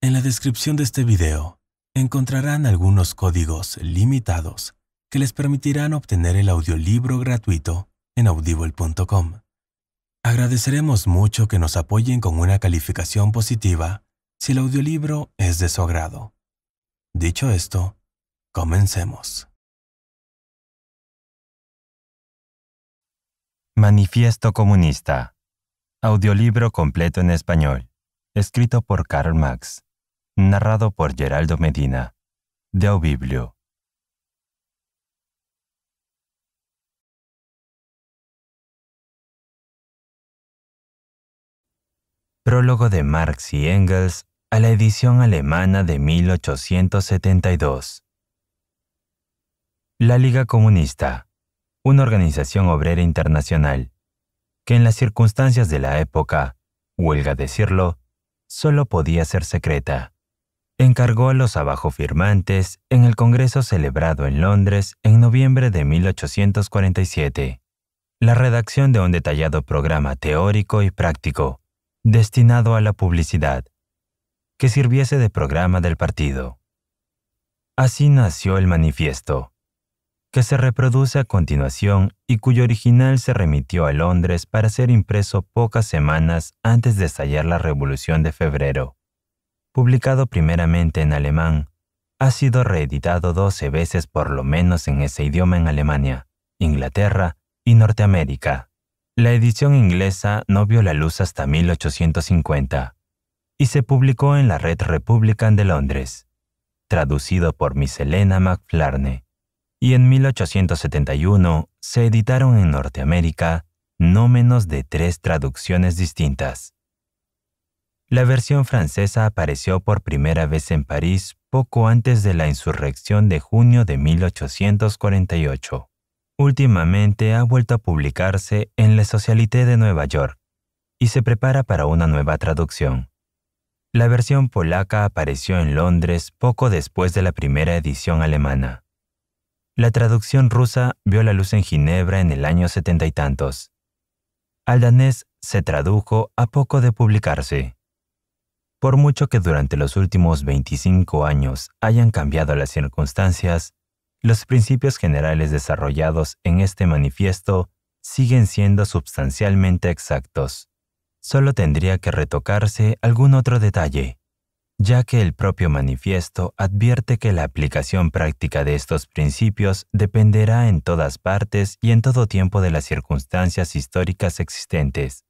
En la descripción de este video encontrarán algunos códigos limitados que les permitirán obtener el audiolibro gratuito en audible.com. Agradeceremos mucho que nos apoyen con una calificación positiva si el audiolibro es de su agrado. Dicho esto, comencemos. Manifiesto Comunista Audiolibro completo en español, escrito por Karl Marx, narrado por Geraldo Medina, de Aubiblio. Prólogo de Marx y Engels a la edición alemana de 1872. La Liga Comunista, una organización obrera internacional, que en las circunstancias de la época, huelga decirlo, solo podía ser secreta. Encargó a los abajo firmantes en el Congreso celebrado en Londres en noviembre de 1847 la redacción de un detallado programa teórico y práctico destinado a la publicidad, que sirviese de programa del partido. Así nació el manifiesto, que se reproduce a continuación y cuyo original se remitió a Londres para ser impreso pocas semanas antes de estallar la Revolución de Febrero. Publicado primeramente en alemán, ha sido reeditado 12 veces por lo menos en ese idioma en Alemania, Inglaterra y Norteamérica. La edición inglesa no vio la luz hasta 1850 y se publicó en la Red Republican de Londres, traducido por Miss Elena McFlarney y en 1871 se editaron en Norteamérica no menos de tres traducciones distintas. La versión francesa apareció por primera vez en París poco antes de la insurrección de junio de 1848. Últimamente ha vuelto a publicarse en la Socialité de Nueva York y se prepara para una nueva traducción. La versión polaca apareció en Londres poco después de la primera edición alemana. La traducción rusa vio la luz en Ginebra en el año setenta y tantos. Al danés se tradujo a poco de publicarse. Por mucho que durante los últimos 25 años hayan cambiado las circunstancias, los principios generales desarrollados en este manifiesto siguen siendo sustancialmente exactos. Solo tendría que retocarse algún otro detalle ya que el propio manifiesto advierte que la aplicación práctica de estos principios dependerá en todas partes y en todo tiempo de las circunstancias históricas existentes,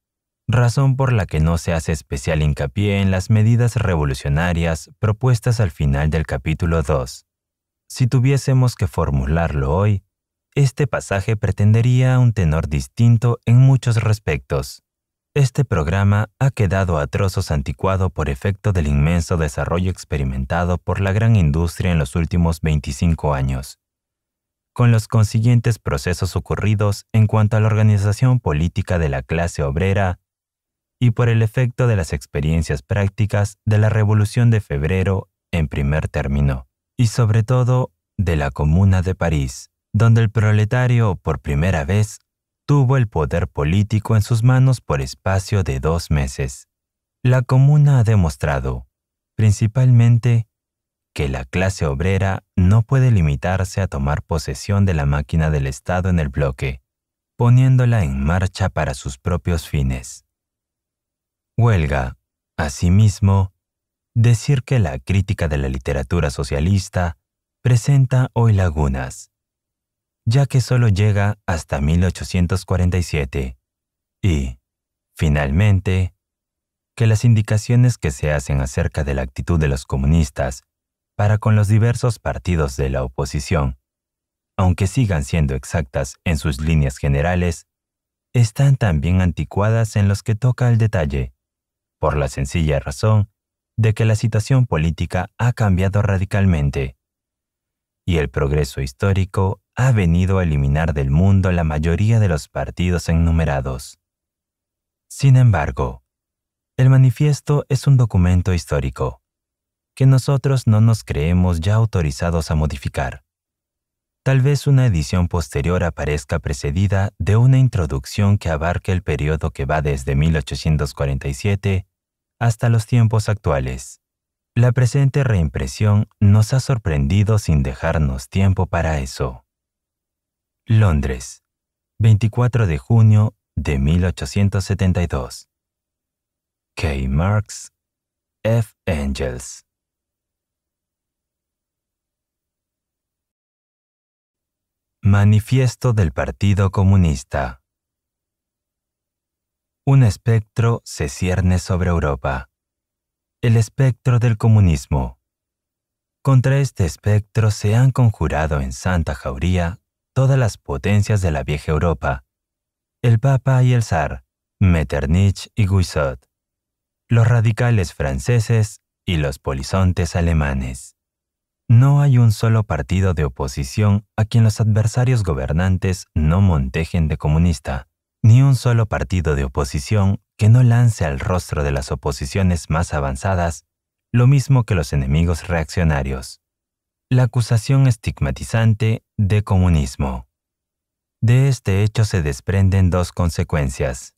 razón por la que no se hace especial hincapié en las medidas revolucionarias propuestas al final del capítulo 2. Si tuviésemos que formularlo hoy, este pasaje pretendería un tenor distinto en muchos respectos. Este programa ha quedado a trozos anticuado por efecto del inmenso desarrollo experimentado por la gran industria en los últimos 25 años, con los consiguientes procesos ocurridos en cuanto a la organización política de la clase obrera y por el efecto de las experiencias prácticas de la Revolución de Febrero en primer término, y sobre todo de la Comuna de París, donde el proletario por primera vez tuvo el poder político en sus manos por espacio de dos meses. La comuna ha demostrado, principalmente, que la clase obrera no puede limitarse a tomar posesión de la máquina del Estado en el bloque, poniéndola en marcha para sus propios fines. Huelga, asimismo, decir que la crítica de la literatura socialista presenta hoy lagunas, ya que solo llega hasta 1847. Y, finalmente, que las indicaciones que se hacen acerca de la actitud de los comunistas para con los diversos partidos de la oposición, aunque sigan siendo exactas en sus líneas generales, están también anticuadas en los que toca el detalle, por la sencilla razón de que la situación política ha cambiado radicalmente y el progreso histórico ha venido a eliminar del mundo la mayoría de los partidos enumerados. Sin embargo, el manifiesto es un documento histórico que nosotros no nos creemos ya autorizados a modificar. Tal vez una edición posterior aparezca precedida de una introducción que abarque el periodo que va desde 1847 hasta los tiempos actuales. La presente reimpresión nos ha sorprendido sin dejarnos tiempo para eso. Londres, 24 de junio de 1872. K. Marx, F. Angels. Manifiesto del Partido Comunista. Un espectro se cierne sobre Europa. El espectro del comunismo. Contra este espectro se han conjurado en Santa Jauría todas las potencias de la vieja Europa, el Papa y el zar, Metternich y Guizot, los radicales franceses y los polizontes alemanes. No hay un solo partido de oposición a quien los adversarios gobernantes no montejen de comunista, ni un solo partido de oposición que no lance al rostro de las oposiciones más avanzadas lo mismo que los enemigos reaccionarios la acusación estigmatizante de comunismo. De este hecho se desprenden dos consecuencias.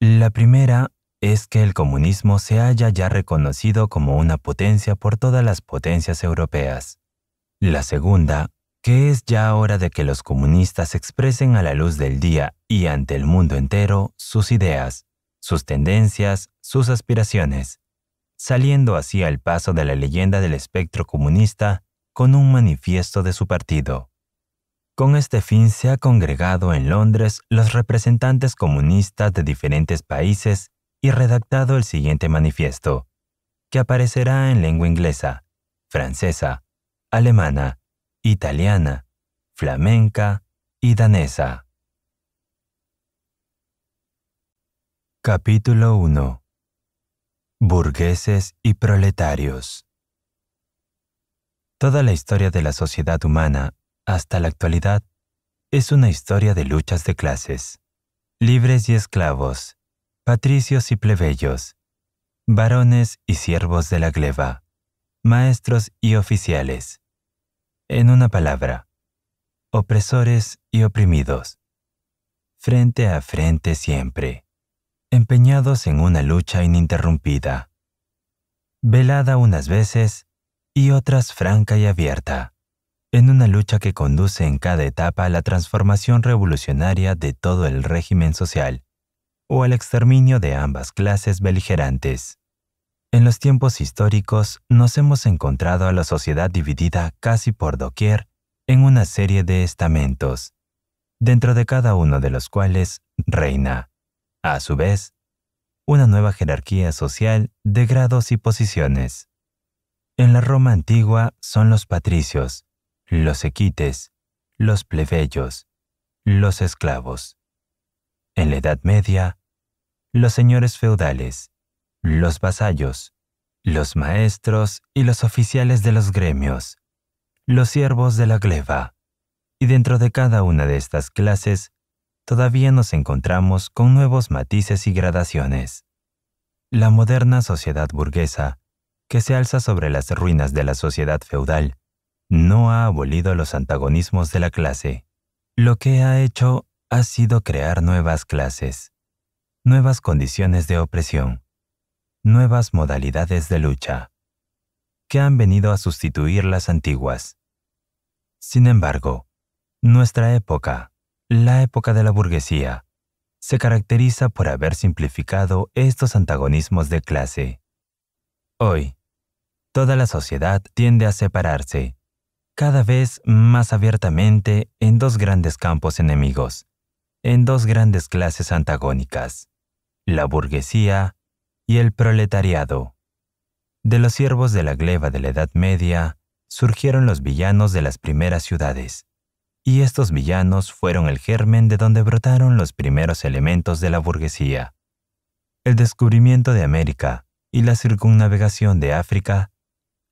La primera es que el comunismo se haya ya reconocido como una potencia por todas las potencias europeas. La segunda, que es ya hora de que los comunistas expresen a la luz del día y ante el mundo entero sus ideas, sus tendencias, sus aspiraciones, saliendo así al paso de la leyenda del espectro comunista con un manifiesto de su partido. Con este fin se ha congregado en Londres los representantes comunistas de diferentes países y redactado el siguiente manifiesto, que aparecerá en lengua inglesa, francesa, alemana, italiana, flamenca y danesa. Capítulo 1 Burgueses y proletarios Toda la historia de la sociedad humana, hasta la actualidad, es una historia de luchas de clases. Libres y esclavos, patricios y plebeyos, varones y siervos de la gleba, maestros y oficiales. En una palabra, opresores y oprimidos. Frente a frente siempre, empeñados en una lucha ininterrumpida. Velada unas veces, y otras franca y abierta, en una lucha que conduce en cada etapa a la transformación revolucionaria de todo el régimen social o al exterminio de ambas clases beligerantes. En los tiempos históricos nos hemos encontrado a la sociedad dividida casi por doquier en una serie de estamentos, dentro de cada uno de los cuales reina, a su vez, una nueva jerarquía social de grados y posiciones. En la Roma antigua son los patricios, los equites, los plebeyos, los esclavos. En la Edad Media, los señores feudales, los vasallos, los maestros y los oficiales de los gremios, los siervos de la gleba. Y dentro de cada una de estas clases, todavía nos encontramos con nuevos matices y gradaciones. La moderna sociedad burguesa que se alza sobre las ruinas de la sociedad feudal, no ha abolido los antagonismos de la clase. Lo que ha hecho ha sido crear nuevas clases, nuevas condiciones de opresión, nuevas modalidades de lucha, que han venido a sustituir las antiguas. Sin embargo, nuestra época, la época de la burguesía, se caracteriza por haber simplificado estos antagonismos de clase. Hoy, toda la sociedad tiende a separarse, cada vez más abiertamente, en dos grandes campos enemigos, en dos grandes clases antagónicas, la burguesía y el proletariado. De los siervos de la gleba de la Edad Media surgieron los villanos de las primeras ciudades, y estos villanos fueron el germen de donde brotaron los primeros elementos de la burguesía. El descubrimiento de América y la circunnavegación de África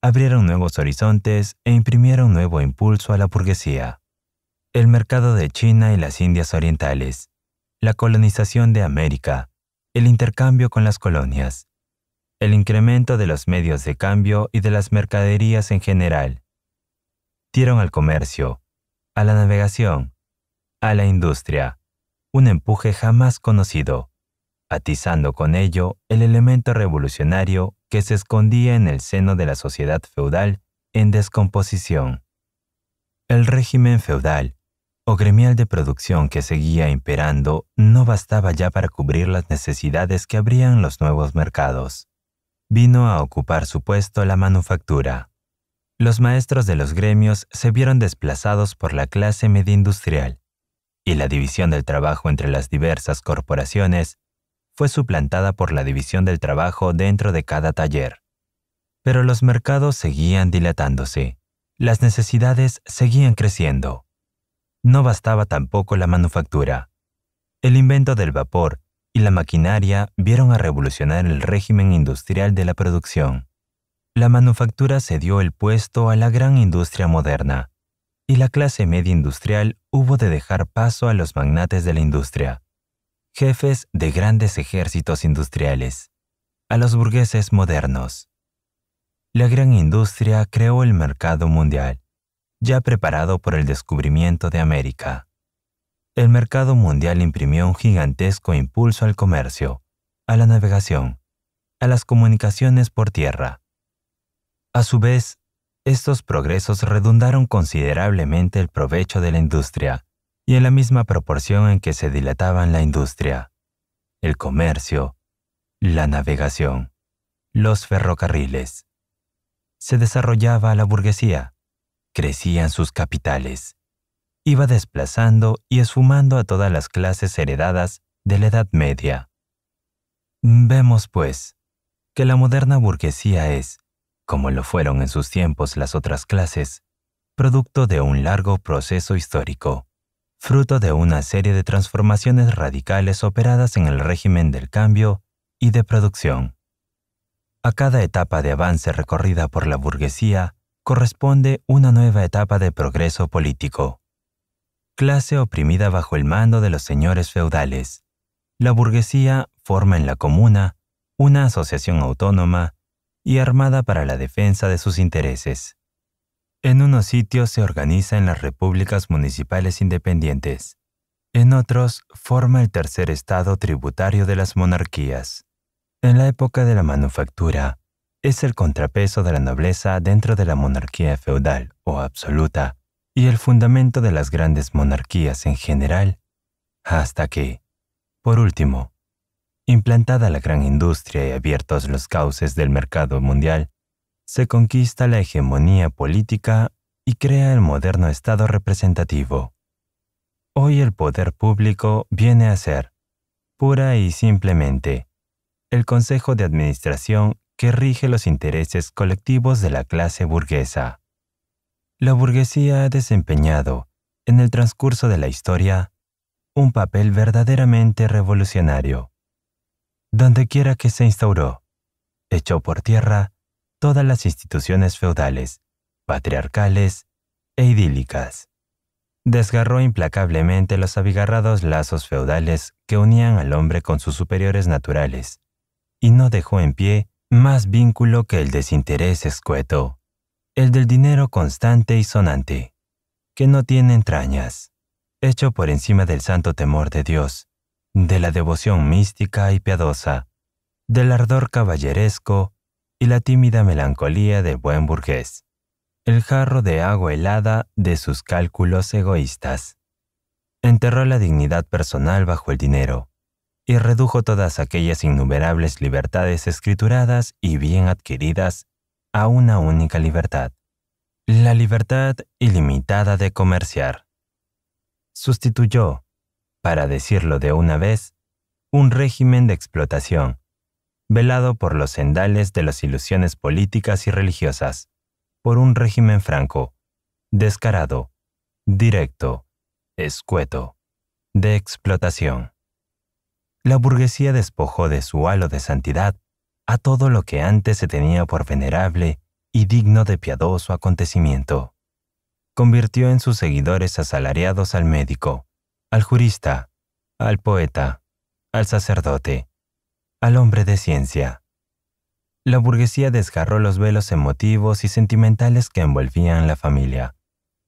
abrieron nuevos horizontes e imprimieron nuevo impulso a la burguesía. El mercado de China y las Indias Orientales, la colonización de América, el intercambio con las colonias, el incremento de los medios de cambio y de las mercaderías en general. Dieron al comercio, a la navegación, a la industria, un empuje jamás conocido, atizando con ello el elemento revolucionario que se escondía en el seno de la sociedad feudal en descomposición. El régimen feudal o gremial de producción que seguía imperando no bastaba ya para cubrir las necesidades que abrían los nuevos mercados. Vino a ocupar su puesto la manufactura. Los maestros de los gremios se vieron desplazados por la clase media industrial, y la división del trabajo entre las diversas corporaciones fue suplantada por la división del trabajo dentro de cada taller. Pero los mercados seguían dilatándose, las necesidades seguían creciendo. No bastaba tampoco la manufactura. El invento del vapor y la maquinaria vieron a revolucionar el régimen industrial de la producción. La manufactura cedió el puesto a la gran industria moderna, y la clase media industrial hubo de dejar paso a los magnates de la industria jefes de grandes ejércitos industriales, a los burgueses modernos. La gran industria creó el mercado mundial, ya preparado por el descubrimiento de América. El mercado mundial imprimió un gigantesco impulso al comercio, a la navegación, a las comunicaciones por tierra. A su vez, estos progresos redundaron considerablemente el provecho de la industria y en la misma proporción en que se dilataban la industria, el comercio, la navegación, los ferrocarriles. Se desarrollaba la burguesía, crecían sus capitales, iba desplazando y esfumando a todas las clases heredadas de la Edad Media. Vemos, pues, que la moderna burguesía es, como lo fueron en sus tiempos las otras clases, producto de un largo proceso histórico fruto de una serie de transformaciones radicales operadas en el régimen del cambio y de producción. A cada etapa de avance recorrida por la burguesía corresponde una nueva etapa de progreso político. Clase oprimida bajo el mando de los señores feudales, la burguesía forma en la comuna una asociación autónoma y armada para la defensa de sus intereses. En unos sitios se organiza en las repúblicas municipales independientes, en otros forma el tercer estado tributario de las monarquías. En la época de la manufactura, es el contrapeso de la nobleza dentro de la monarquía feudal o absoluta y el fundamento de las grandes monarquías en general, hasta que, por último, implantada la gran industria y abiertos los cauces del mercado mundial, se conquista la hegemonía política y crea el moderno Estado representativo. Hoy el poder público viene a ser, pura y simplemente, el Consejo de Administración que rige los intereses colectivos de la clase burguesa. La burguesía ha desempeñado, en el transcurso de la historia, un papel verdaderamente revolucionario. Dondequiera que se instauró, echó por tierra todas las instituciones feudales, patriarcales e idílicas. Desgarró implacablemente los abigarrados lazos feudales que unían al hombre con sus superiores naturales, y no dejó en pie más vínculo que el desinterés escueto, el del dinero constante y sonante, que no tiene entrañas, hecho por encima del santo temor de Dios, de la devoción mística y piadosa, del ardor caballeresco la tímida melancolía del buen burgués, el jarro de agua helada de sus cálculos egoístas. Enterró la dignidad personal bajo el dinero y redujo todas aquellas innumerables libertades escrituradas y bien adquiridas a una única libertad, la libertad ilimitada de comerciar. Sustituyó, para decirlo de una vez, un régimen de explotación velado por los sendales de las ilusiones políticas y religiosas, por un régimen franco, descarado, directo, escueto, de explotación. La burguesía despojó de su halo de santidad a todo lo que antes se tenía por venerable y digno de piadoso acontecimiento. Convirtió en sus seguidores asalariados al médico, al jurista, al poeta, al sacerdote, al hombre de ciencia. La burguesía desgarró los velos emotivos y sentimentales que envolvían la familia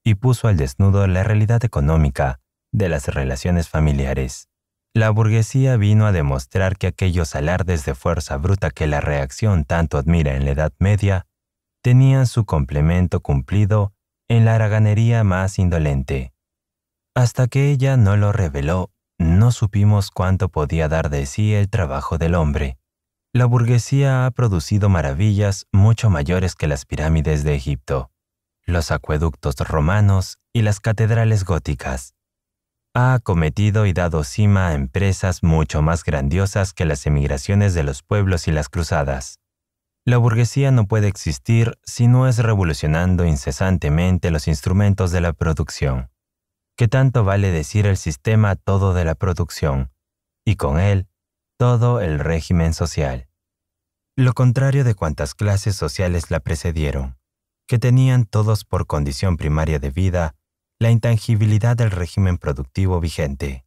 y puso al desnudo la realidad económica de las relaciones familiares. La burguesía vino a demostrar que aquellos alardes de fuerza bruta que la reacción tanto admira en la Edad Media tenían su complemento cumplido en la haraganería más indolente, hasta que ella no lo reveló no supimos cuánto podía dar de sí el trabajo del hombre. La burguesía ha producido maravillas mucho mayores que las pirámides de Egipto, los acueductos romanos y las catedrales góticas. Ha acometido y dado cima a empresas mucho más grandiosas que las emigraciones de los pueblos y las cruzadas. La burguesía no puede existir si no es revolucionando incesantemente los instrumentos de la producción que tanto vale decir el sistema todo de la producción, y con él todo el régimen social. Lo contrario de cuantas clases sociales la precedieron, que tenían todos por condición primaria de vida la intangibilidad del régimen productivo vigente.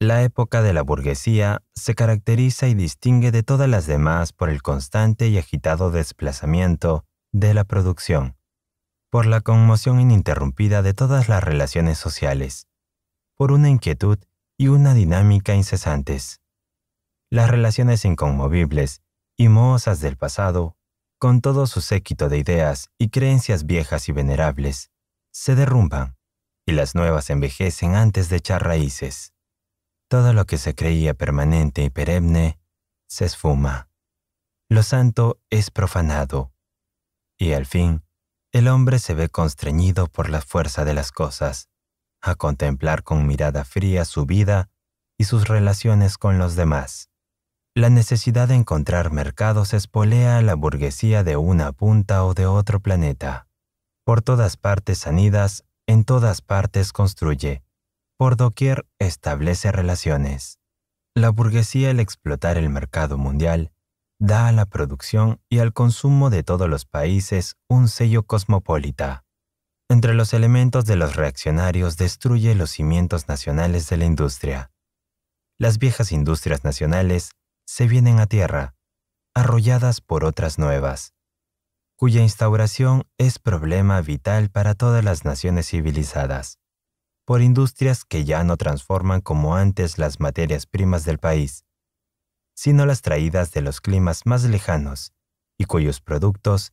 La época de la burguesía se caracteriza y distingue de todas las demás por el constante y agitado desplazamiento de la producción, por la conmoción ininterrumpida de todas las relaciones sociales, por una inquietud y una dinámica incesantes. Las relaciones inconmovibles y mohosas del pasado, con todo su séquito de ideas y creencias viejas y venerables, se derrumban y las nuevas envejecen antes de echar raíces. Todo lo que se creía permanente y perenne se esfuma. Lo santo es profanado. Y al fin, el hombre se ve constreñido por la fuerza de las cosas, a contemplar con mirada fría su vida y sus relaciones con los demás. La necesidad de encontrar mercados espolea a la burguesía de una punta o de otro planeta. Por todas partes anidas, en todas partes construye. Por doquier establece relaciones. La burguesía al explotar el mercado mundial da a la producción y al consumo de todos los países un sello cosmopolita. Entre los elementos de los reaccionarios destruye los cimientos nacionales de la industria. Las viejas industrias nacionales se vienen a tierra, arrolladas por otras nuevas, cuya instauración es problema vital para todas las naciones civilizadas, por industrias que ya no transforman como antes las materias primas del país, sino las traídas de los climas más lejanos y cuyos productos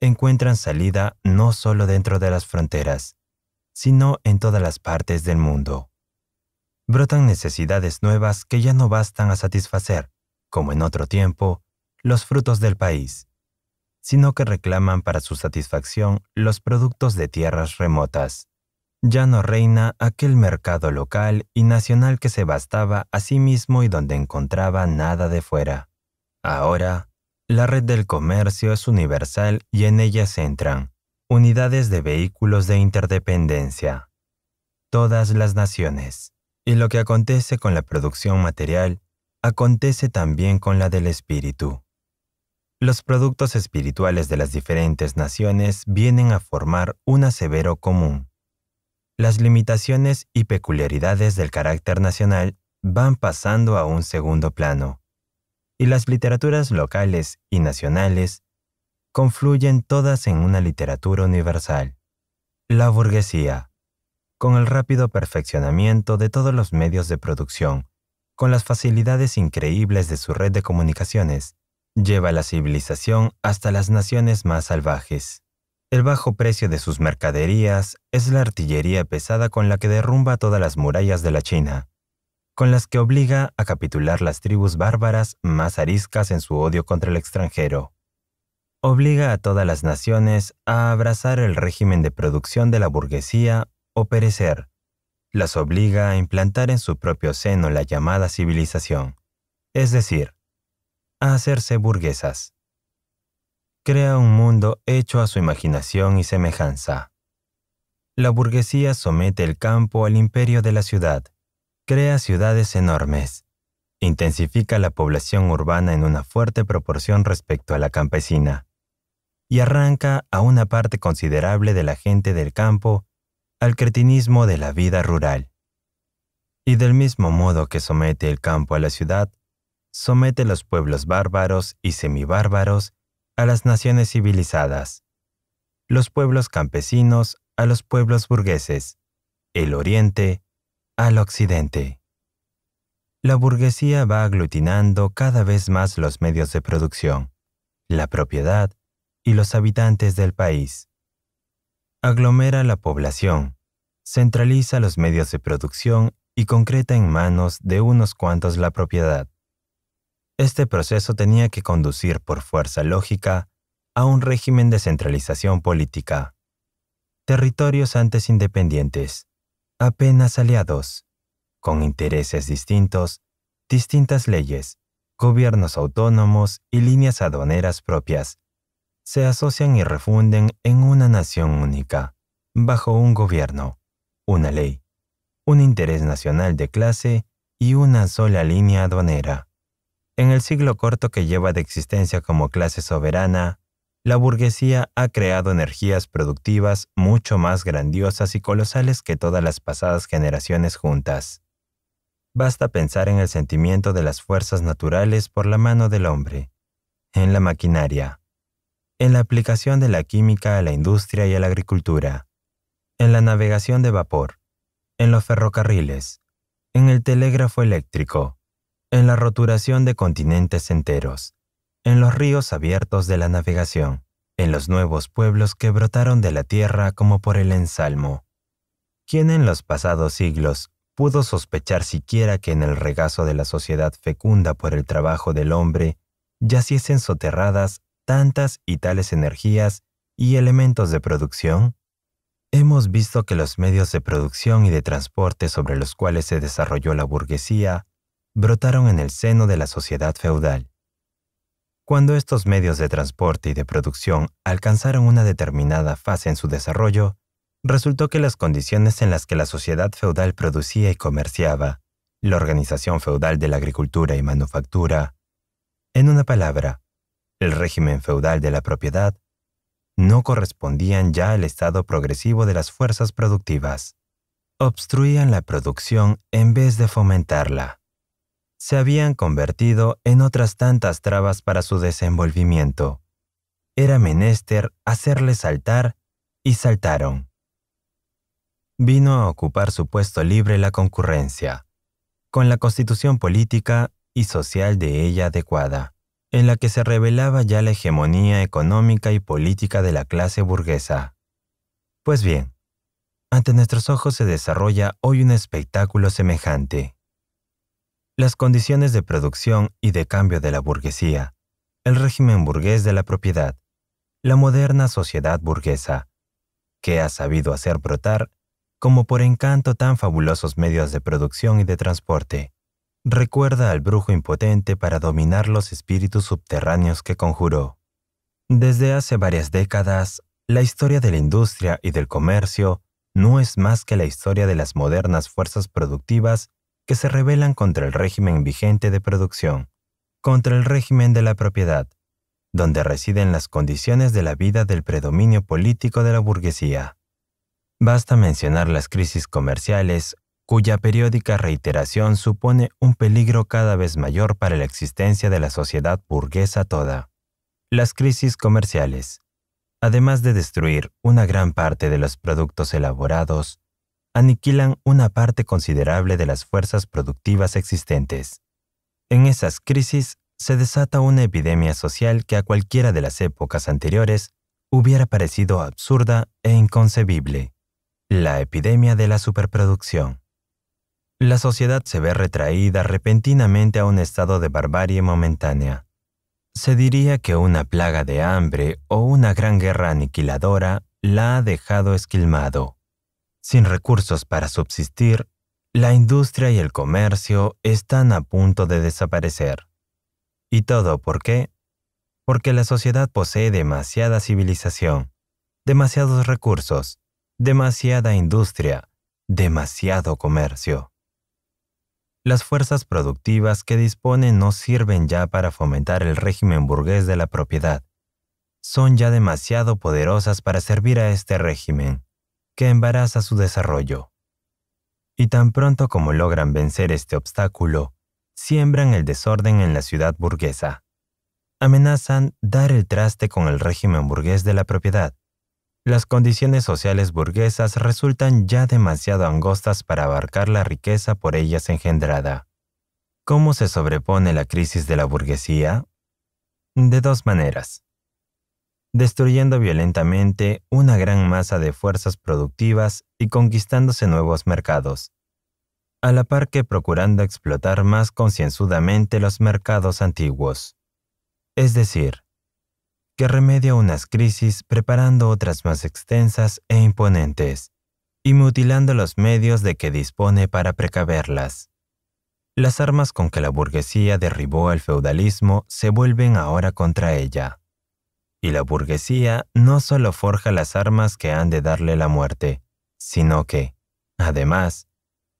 encuentran salida no solo dentro de las fronteras, sino en todas las partes del mundo. Brotan necesidades nuevas que ya no bastan a satisfacer, como en otro tiempo, los frutos del país, sino que reclaman para su satisfacción los productos de tierras remotas ya no reina aquel mercado local y nacional que se bastaba a sí mismo y donde encontraba nada de fuera. Ahora, la red del comercio es universal y en ella se entran unidades de vehículos de interdependencia, todas las naciones. Y lo que acontece con la producción material, acontece también con la del espíritu. Los productos espirituales de las diferentes naciones vienen a formar un asevero común las limitaciones y peculiaridades del carácter nacional van pasando a un segundo plano, y las literaturas locales y nacionales confluyen todas en una literatura universal. La burguesía, con el rápido perfeccionamiento de todos los medios de producción, con las facilidades increíbles de su red de comunicaciones, lleva la civilización hasta las naciones más salvajes. El bajo precio de sus mercaderías es la artillería pesada con la que derrumba todas las murallas de la China, con las que obliga a capitular las tribus bárbaras más ariscas en su odio contra el extranjero. Obliga a todas las naciones a abrazar el régimen de producción de la burguesía o perecer. Las obliga a implantar en su propio seno la llamada civilización, es decir, a hacerse burguesas crea un mundo hecho a su imaginación y semejanza. La burguesía somete el campo al imperio de la ciudad, crea ciudades enormes, intensifica la población urbana en una fuerte proporción respecto a la campesina, y arranca a una parte considerable de la gente del campo al cretinismo de la vida rural. Y del mismo modo que somete el campo a la ciudad, somete los pueblos bárbaros y semibárbaros a las naciones civilizadas, los pueblos campesinos a los pueblos burgueses, el oriente al occidente. La burguesía va aglutinando cada vez más los medios de producción, la propiedad y los habitantes del país. Aglomera la población, centraliza los medios de producción y concreta en manos de unos cuantos la propiedad. Este proceso tenía que conducir por fuerza lógica a un régimen de centralización política. Territorios antes independientes, apenas aliados, con intereses distintos, distintas leyes, gobiernos autónomos y líneas aduaneras propias, se asocian y refunden en una nación única, bajo un gobierno, una ley, un interés nacional de clase y una sola línea aduanera. En el siglo corto que lleva de existencia como clase soberana, la burguesía ha creado energías productivas mucho más grandiosas y colosales que todas las pasadas generaciones juntas. Basta pensar en el sentimiento de las fuerzas naturales por la mano del hombre, en la maquinaria, en la aplicación de la química a la industria y a la agricultura, en la navegación de vapor, en los ferrocarriles, en el telégrafo eléctrico, en la roturación de continentes enteros, en los ríos abiertos de la navegación, en los nuevos pueblos que brotaron de la tierra como por el ensalmo. ¿Quién en los pasados siglos pudo sospechar siquiera que en el regazo de la sociedad fecunda por el trabajo del hombre yaciesen soterradas tantas y tales energías y elementos de producción? Hemos visto que los medios de producción y de transporte sobre los cuales se desarrolló la burguesía brotaron en el seno de la sociedad feudal. Cuando estos medios de transporte y de producción alcanzaron una determinada fase en su desarrollo, resultó que las condiciones en las que la sociedad feudal producía y comerciaba, la organización feudal de la agricultura y manufactura, en una palabra, el régimen feudal de la propiedad, no correspondían ya al estado progresivo de las fuerzas productivas. Obstruían la producción en vez de fomentarla se habían convertido en otras tantas trabas para su desenvolvimiento. Era menester hacerle saltar y saltaron. Vino a ocupar su puesto libre la concurrencia, con la constitución política y social de ella adecuada, en la que se revelaba ya la hegemonía económica y política de la clase burguesa. Pues bien, ante nuestros ojos se desarrolla hoy un espectáculo semejante las condiciones de producción y de cambio de la burguesía, el régimen burgués de la propiedad, la moderna sociedad burguesa, que ha sabido hacer brotar, como por encanto, tan fabulosos medios de producción y de transporte. Recuerda al brujo impotente para dominar los espíritus subterráneos que conjuró. Desde hace varias décadas, la historia de la industria y del comercio no es más que la historia de las modernas fuerzas productivas que se rebelan contra el régimen vigente de producción, contra el régimen de la propiedad, donde residen las condiciones de la vida del predominio político de la burguesía. Basta mencionar las crisis comerciales, cuya periódica reiteración supone un peligro cada vez mayor para la existencia de la sociedad burguesa toda. Las crisis comerciales, además de destruir una gran parte de los productos elaborados, aniquilan una parte considerable de las fuerzas productivas existentes. En esas crisis se desata una epidemia social que a cualquiera de las épocas anteriores hubiera parecido absurda e inconcebible, la epidemia de la superproducción. La sociedad se ve retraída repentinamente a un estado de barbarie momentánea. Se diría que una plaga de hambre o una gran guerra aniquiladora la ha dejado esquilmado. Sin recursos para subsistir, la industria y el comercio están a punto de desaparecer. ¿Y todo por qué? Porque la sociedad posee demasiada civilización, demasiados recursos, demasiada industria, demasiado comercio. Las fuerzas productivas que disponen no sirven ya para fomentar el régimen burgués de la propiedad. Son ya demasiado poderosas para servir a este régimen que embaraza su desarrollo. Y tan pronto como logran vencer este obstáculo, siembran el desorden en la ciudad burguesa. Amenazan dar el traste con el régimen burgués de la propiedad. Las condiciones sociales burguesas resultan ya demasiado angostas para abarcar la riqueza por ellas engendrada. ¿Cómo se sobrepone la crisis de la burguesía? De dos maneras destruyendo violentamente una gran masa de fuerzas productivas y conquistándose nuevos mercados, a la par que procurando explotar más concienzudamente los mercados antiguos. Es decir, que remedia unas crisis preparando otras más extensas e imponentes, y mutilando los medios de que dispone para precaverlas. Las armas con que la burguesía derribó al feudalismo se vuelven ahora contra ella y la burguesía no solo forja las armas que han de darle la muerte, sino que, además,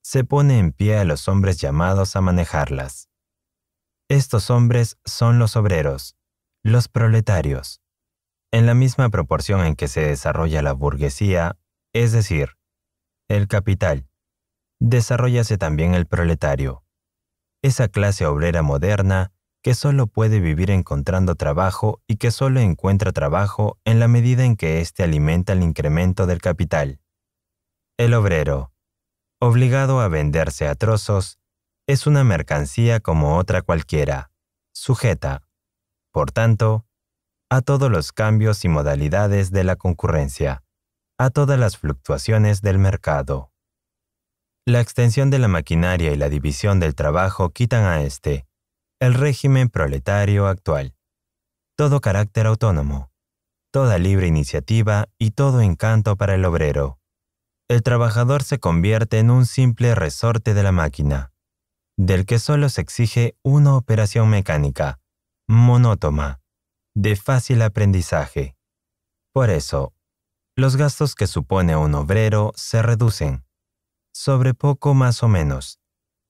se pone en pie a los hombres llamados a manejarlas. Estos hombres son los obreros, los proletarios. En la misma proporción en que se desarrolla la burguesía, es decir, el capital, desarrollase también el proletario. Esa clase obrera moderna que solo puede vivir encontrando trabajo y que solo encuentra trabajo en la medida en que éste alimenta el incremento del capital. El obrero, obligado a venderse a trozos, es una mercancía como otra cualquiera, sujeta, por tanto, a todos los cambios y modalidades de la concurrencia, a todas las fluctuaciones del mercado. La extensión de la maquinaria y la división del trabajo quitan a este, el régimen proletario actual. Todo carácter autónomo, toda libre iniciativa y todo encanto para el obrero. El trabajador se convierte en un simple resorte de la máquina, del que solo se exige una operación mecánica, monótona, de fácil aprendizaje. Por eso, los gastos que supone un obrero se reducen, sobre poco más o menos,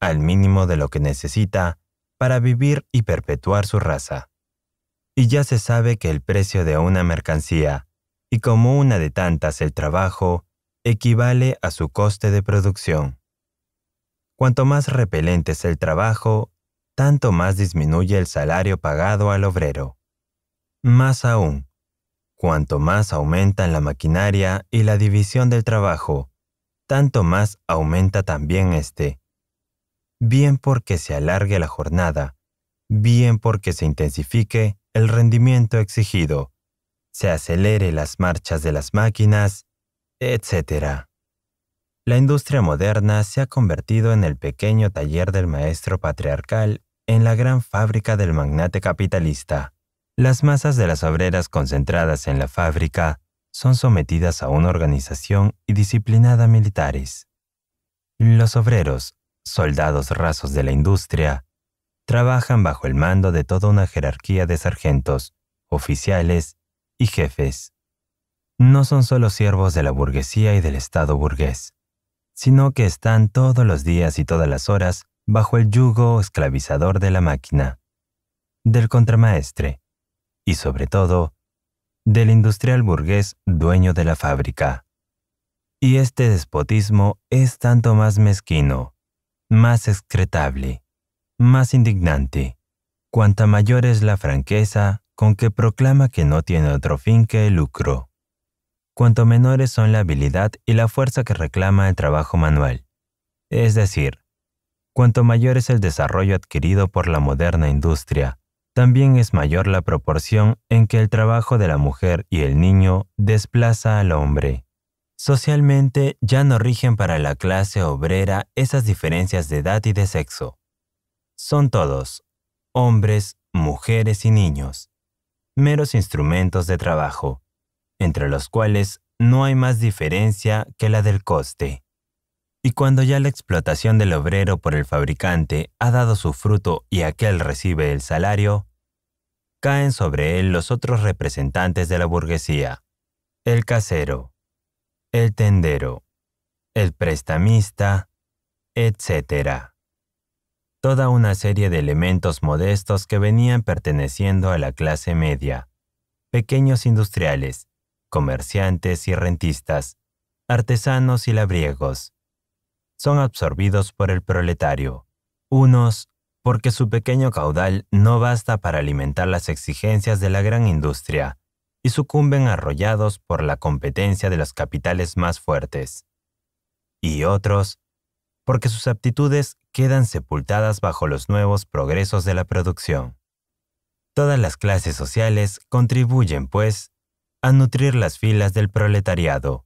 al mínimo de lo que necesita para vivir y perpetuar su raza. Y ya se sabe que el precio de una mercancía, y como una de tantas el trabajo, equivale a su coste de producción. Cuanto más repelente es el trabajo, tanto más disminuye el salario pagado al obrero. Más aún, cuanto más aumentan la maquinaria y la división del trabajo, tanto más aumenta también este bien porque se alargue la jornada, bien porque se intensifique el rendimiento exigido, se acelere las marchas de las máquinas, etc. La industria moderna se ha convertido en el pequeño taller del maestro patriarcal en la gran fábrica del magnate capitalista. Las masas de las obreras concentradas en la fábrica son sometidas a una organización y disciplinada militares. Los obreros, soldados rasos de la industria, trabajan bajo el mando de toda una jerarquía de sargentos, oficiales y jefes. No son solo siervos de la burguesía y del Estado burgués, sino que están todos los días y todas las horas bajo el yugo esclavizador de la máquina, del contramaestre y sobre todo del industrial burgués dueño de la fábrica. Y este despotismo es tanto más mezquino, más excretable, más indignante, cuanta mayor es la franqueza con que proclama que no tiene otro fin que el lucro. Cuanto menores son la habilidad y la fuerza que reclama el trabajo manual, es decir, cuanto mayor es el desarrollo adquirido por la moderna industria, también es mayor la proporción en que el trabajo de la mujer y el niño desplaza al hombre. Socialmente ya no rigen para la clase obrera esas diferencias de edad y de sexo. Son todos, hombres, mujeres y niños, meros instrumentos de trabajo, entre los cuales no hay más diferencia que la del coste. Y cuando ya la explotación del obrero por el fabricante ha dado su fruto y aquel recibe el salario, caen sobre él los otros representantes de la burguesía, el casero, el tendero, el prestamista, etc. Toda una serie de elementos modestos que venían perteneciendo a la clase media, pequeños industriales, comerciantes y rentistas, artesanos y labriegos. Son absorbidos por el proletario, unos porque su pequeño caudal no basta para alimentar las exigencias de la gran industria, y sucumben arrollados por la competencia de los capitales más fuertes, y otros porque sus aptitudes quedan sepultadas bajo los nuevos progresos de la producción. Todas las clases sociales contribuyen, pues, a nutrir las filas del proletariado.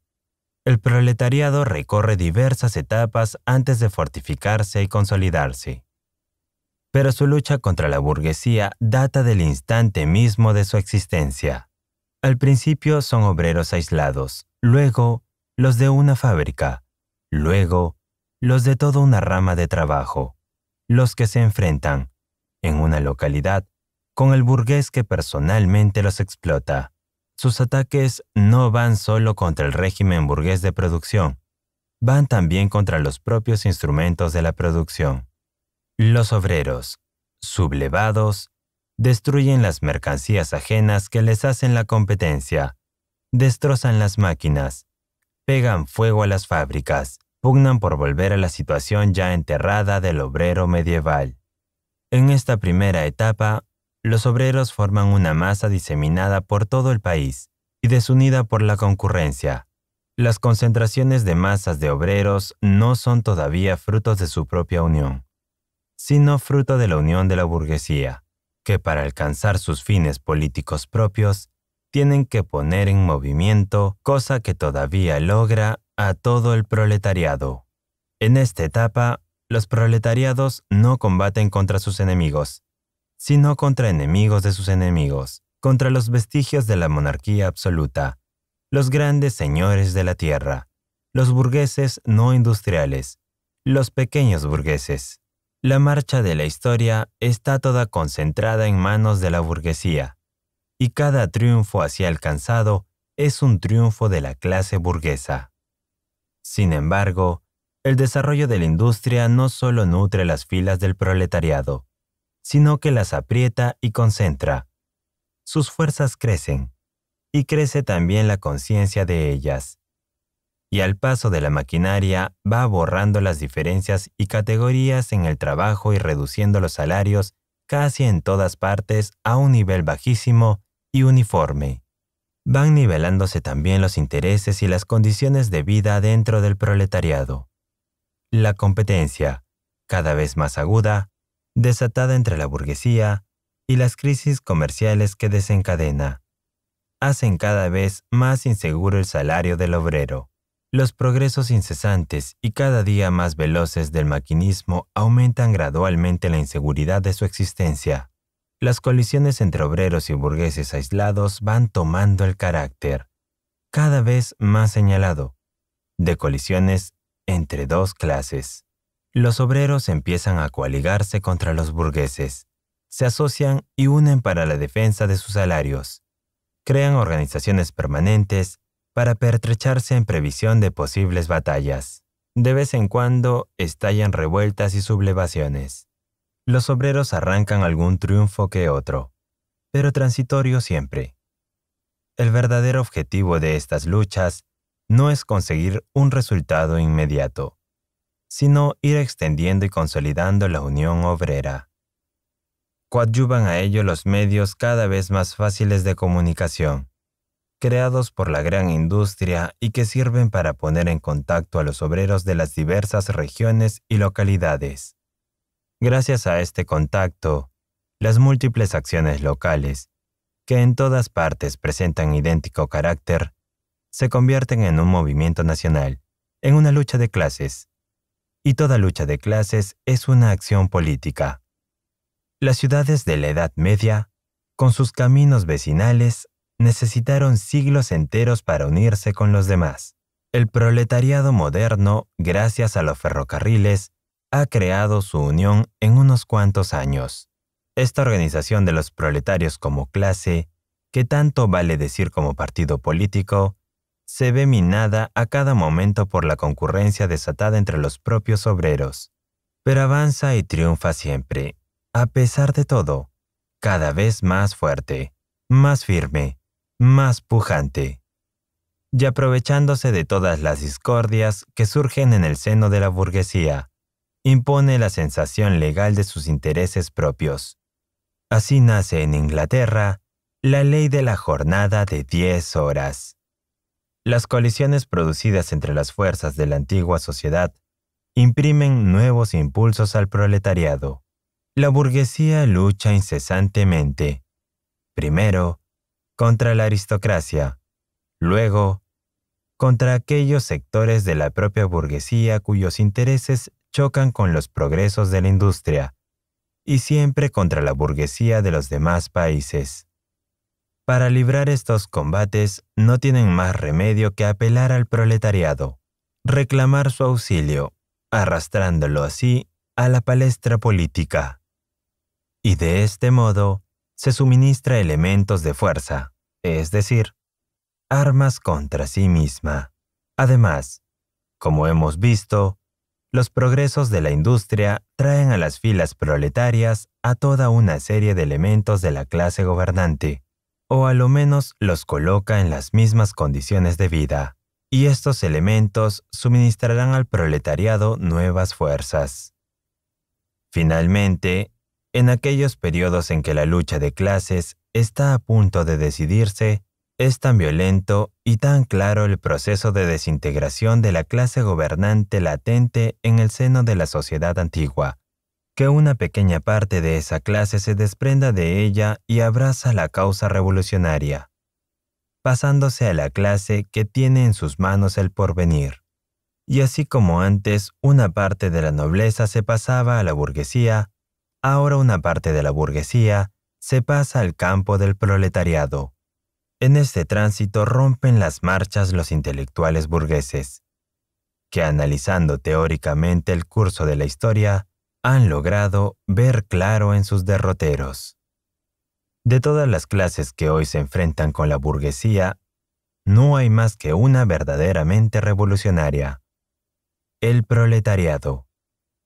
El proletariado recorre diversas etapas antes de fortificarse y consolidarse. Pero su lucha contra la burguesía data del instante mismo de su existencia. Al principio son obreros aislados, luego los de una fábrica, luego los de toda una rama de trabajo, los que se enfrentan, en una localidad, con el burgués que personalmente los explota. Sus ataques no van solo contra el régimen burgués de producción, van también contra los propios instrumentos de la producción. Los obreros, sublevados, destruyen las mercancías ajenas que les hacen la competencia, destrozan las máquinas, pegan fuego a las fábricas, pugnan por volver a la situación ya enterrada del obrero medieval. En esta primera etapa, los obreros forman una masa diseminada por todo el país y desunida por la concurrencia. Las concentraciones de masas de obreros no son todavía frutos de su propia unión, sino fruto de la unión de la burguesía que para alcanzar sus fines políticos propios tienen que poner en movimiento, cosa que todavía logra, a todo el proletariado. En esta etapa, los proletariados no combaten contra sus enemigos, sino contra enemigos de sus enemigos, contra los vestigios de la monarquía absoluta, los grandes señores de la tierra, los burgueses no industriales, los pequeños burgueses. La marcha de la historia está toda concentrada en manos de la burguesía, y cada triunfo así alcanzado es un triunfo de la clase burguesa. Sin embargo, el desarrollo de la industria no solo nutre las filas del proletariado, sino que las aprieta y concentra. Sus fuerzas crecen, y crece también la conciencia de ellas y al paso de la maquinaria va borrando las diferencias y categorías en el trabajo y reduciendo los salarios casi en todas partes a un nivel bajísimo y uniforme. Van nivelándose también los intereses y las condiciones de vida dentro del proletariado. La competencia, cada vez más aguda, desatada entre la burguesía y las crisis comerciales que desencadena, hacen cada vez más inseguro el salario del obrero. Los progresos incesantes y cada día más veloces del maquinismo aumentan gradualmente la inseguridad de su existencia. Las colisiones entre obreros y burgueses aislados van tomando el carácter, cada vez más señalado, de colisiones entre dos clases. Los obreros empiezan a coaligarse contra los burgueses, se asocian y unen para la defensa de sus salarios, crean organizaciones permanentes para pertrecharse en previsión de posibles batallas. De vez en cuando estallan revueltas y sublevaciones. Los obreros arrancan algún triunfo que otro, pero transitorio siempre. El verdadero objetivo de estas luchas no es conseguir un resultado inmediato, sino ir extendiendo y consolidando la unión obrera. Coadyuvan a ello los medios cada vez más fáciles de comunicación, creados por la gran industria y que sirven para poner en contacto a los obreros de las diversas regiones y localidades. Gracias a este contacto, las múltiples acciones locales, que en todas partes presentan idéntico carácter, se convierten en un movimiento nacional, en una lucha de clases. Y toda lucha de clases es una acción política. Las ciudades de la Edad Media, con sus caminos vecinales, necesitaron siglos enteros para unirse con los demás. El proletariado moderno, gracias a los ferrocarriles, ha creado su unión en unos cuantos años. Esta organización de los proletarios como clase, que tanto vale decir como partido político, se ve minada a cada momento por la concurrencia desatada entre los propios obreros, pero avanza y triunfa siempre, a pesar de todo, cada vez más fuerte, más firme, más pujante, y aprovechándose de todas las discordias que surgen en el seno de la burguesía, impone la sensación legal de sus intereses propios. Así nace en Inglaterra la ley de la jornada de 10 horas. Las colisiones producidas entre las fuerzas de la antigua sociedad imprimen nuevos impulsos al proletariado. La burguesía lucha incesantemente, primero contra la aristocracia, luego contra aquellos sectores de la propia burguesía cuyos intereses chocan con los progresos de la industria, y siempre contra la burguesía de los demás países. Para librar estos combates no tienen más remedio que apelar al proletariado, reclamar su auxilio, arrastrándolo así a la palestra política. Y de este modo, se suministra elementos de fuerza, es decir, armas contra sí misma. Además, como hemos visto, los progresos de la industria traen a las filas proletarias a toda una serie de elementos de la clase gobernante, o a lo menos los coloca en las mismas condiciones de vida, y estos elementos suministrarán al proletariado nuevas fuerzas. Finalmente, en aquellos periodos en que la lucha de clases está a punto de decidirse, es tan violento y tan claro el proceso de desintegración de la clase gobernante latente en el seno de la sociedad antigua, que una pequeña parte de esa clase se desprenda de ella y abraza la causa revolucionaria, pasándose a la clase que tiene en sus manos el porvenir. Y así como antes una parte de la nobleza se pasaba a la burguesía, ahora una parte de la burguesía se pasa al campo del proletariado. En este tránsito rompen las marchas los intelectuales burgueses, que analizando teóricamente el curso de la historia, han logrado ver claro en sus derroteros. De todas las clases que hoy se enfrentan con la burguesía, no hay más que una verdaderamente revolucionaria, el proletariado.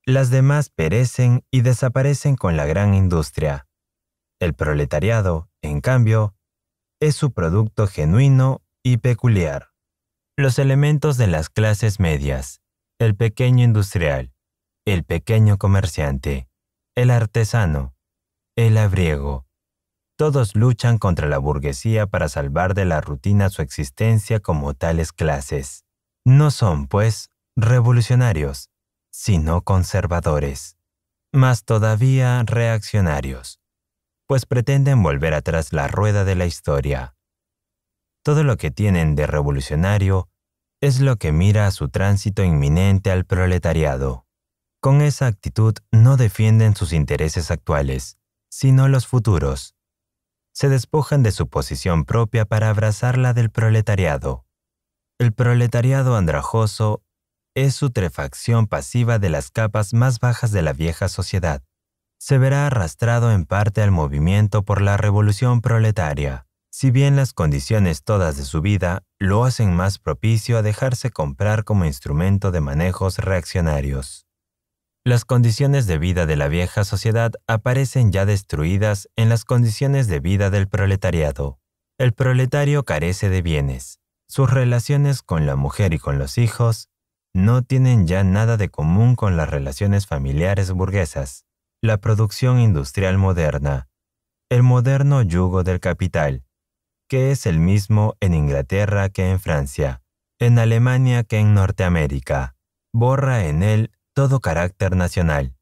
Las demás perecen y desaparecen con la gran industria. El proletariado, en cambio, es su producto genuino y peculiar. Los elementos de las clases medias, el pequeño industrial, el pequeño comerciante, el artesano, el abriego, todos luchan contra la burguesía para salvar de la rutina su existencia como tales clases. No son, pues, revolucionarios, sino conservadores, más todavía reaccionarios, pues pretenden volver atrás la rueda de la historia. Todo lo que tienen de revolucionario es lo que mira a su tránsito inminente al proletariado. Con esa actitud no defienden sus intereses actuales, sino los futuros. Se despojan de su posición propia para abrazar la del proletariado. El proletariado andrajoso es sutrefacción pasiva de las capas más bajas de la vieja sociedad. Se verá arrastrado en parte al movimiento por la revolución proletaria, si bien las condiciones todas de su vida lo hacen más propicio a dejarse comprar como instrumento de manejos reaccionarios. Las condiciones de vida de la vieja sociedad aparecen ya destruidas en las condiciones de vida del proletariado. El proletario carece de bienes. Sus relaciones con la mujer y con los hijos no tienen ya nada de común con las relaciones familiares burguesas, la producción industrial moderna, el moderno yugo del capital, que es el mismo en Inglaterra que en Francia, en Alemania que en Norteamérica, borra en él todo carácter nacional.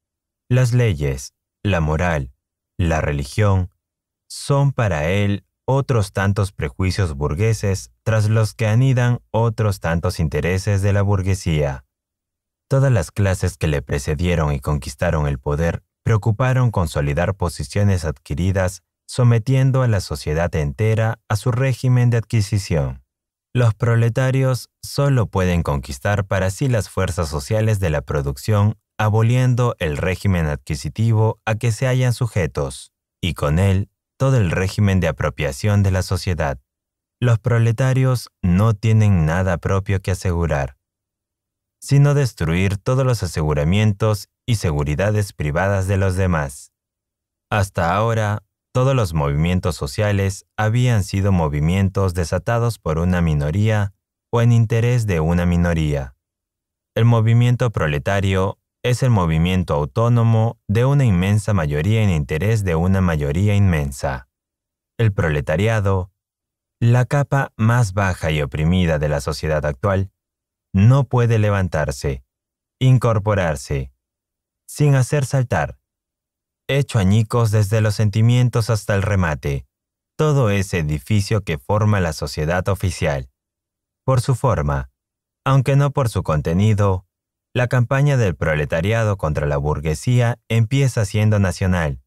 Las leyes, la moral, la religión, son para él otros tantos prejuicios burgueses tras los que anidan otros tantos intereses de la burguesía. Todas las clases que le precedieron y conquistaron el poder preocuparon consolidar posiciones adquiridas sometiendo a la sociedad entera a su régimen de adquisición. Los proletarios solo pueden conquistar para sí las fuerzas sociales de la producción aboliendo el régimen adquisitivo a que se hayan sujetos, y con él todo el régimen de apropiación de la sociedad. Los proletarios no tienen nada propio que asegurar, sino destruir todos los aseguramientos y seguridades privadas de los demás. Hasta ahora, todos los movimientos sociales habían sido movimientos desatados por una minoría o en interés de una minoría. El movimiento proletario es el movimiento autónomo de una inmensa mayoría en interés de una mayoría inmensa. El proletariado, la capa más baja y oprimida de la sociedad actual, no puede levantarse, incorporarse, sin hacer saltar, hecho añicos desde los sentimientos hasta el remate, todo ese edificio que forma la sociedad oficial. Por su forma, aunque no por su contenido, la campaña del proletariado contra la burguesía empieza siendo nacional.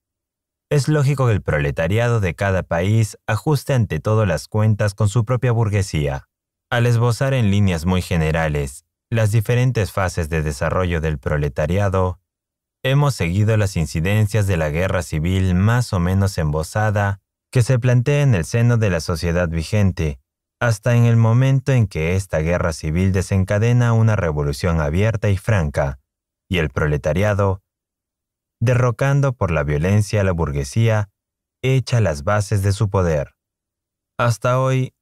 Es lógico que el proletariado de cada país ajuste ante todo las cuentas con su propia burguesía. Al esbozar en líneas muy generales las diferentes fases de desarrollo del proletariado, hemos seguido las incidencias de la guerra civil más o menos embosada que se plantea en el seno de la sociedad vigente, hasta en el momento en que esta guerra civil desencadena una revolución abierta y franca, y el proletariado, derrocando por la violencia a la burguesía, echa las bases de su poder. Hasta hoy,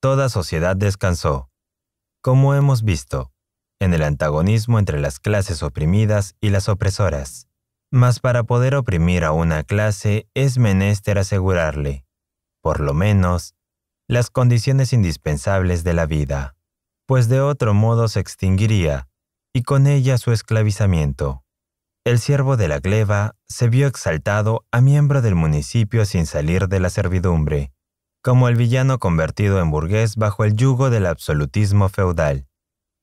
toda sociedad descansó, como hemos visto, en el antagonismo entre las clases oprimidas y las opresoras. Mas para poder oprimir a una clase es menester asegurarle, por lo menos, las condiciones indispensables de la vida, pues de otro modo se extinguiría, y con ella su esclavizamiento. El siervo de la gleba se vio exaltado a miembro del municipio sin salir de la servidumbre, como el villano convertido en burgués bajo el yugo del absolutismo feudal.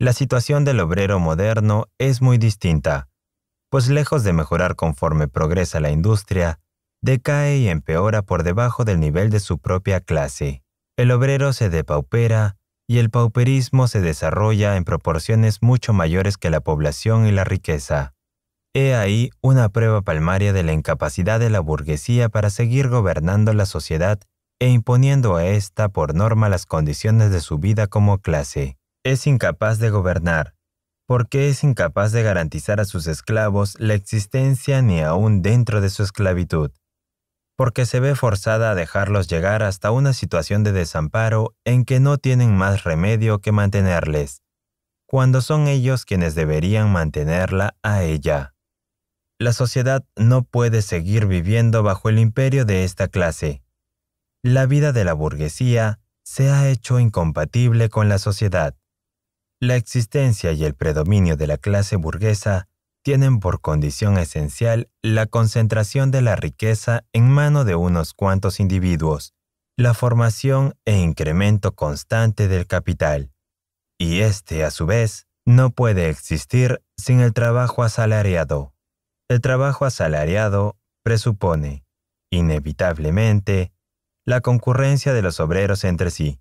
La situación del obrero moderno es muy distinta, pues lejos de mejorar conforme progresa la industria, decae y empeora por debajo del nivel de su propia clase el obrero se depaupera y el pauperismo se desarrolla en proporciones mucho mayores que la población y la riqueza. He ahí una prueba palmaria de la incapacidad de la burguesía para seguir gobernando la sociedad e imponiendo a ésta por norma las condiciones de su vida como clase. Es incapaz de gobernar, porque es incapaz de garantizar a sus esclavos la existencia ni aún dentro de su esclavitud porque se ve forzada a dejarlos llegar hasta una situación de desamparo en que no tienen más remedio que mantenerles, cuando son ellos quienes deberían mantenerla a ella. La sociedad no puede seguir viviendo bajo el imperio de esta clase. La vida de la burguesía se ha hecho incompatible con la sociedad. La existencia y el predominio de la clase burguesa tienen por condición esencial la concentración de la riqueza en mano de unos cuantos individuos, la formación e incremento constante del capital. Y este, a su vez, no puede existir sin el trabajo asalariado. El trabajo asalariado presupone, inevitablemente, la concurrencia de los obreros entre sí.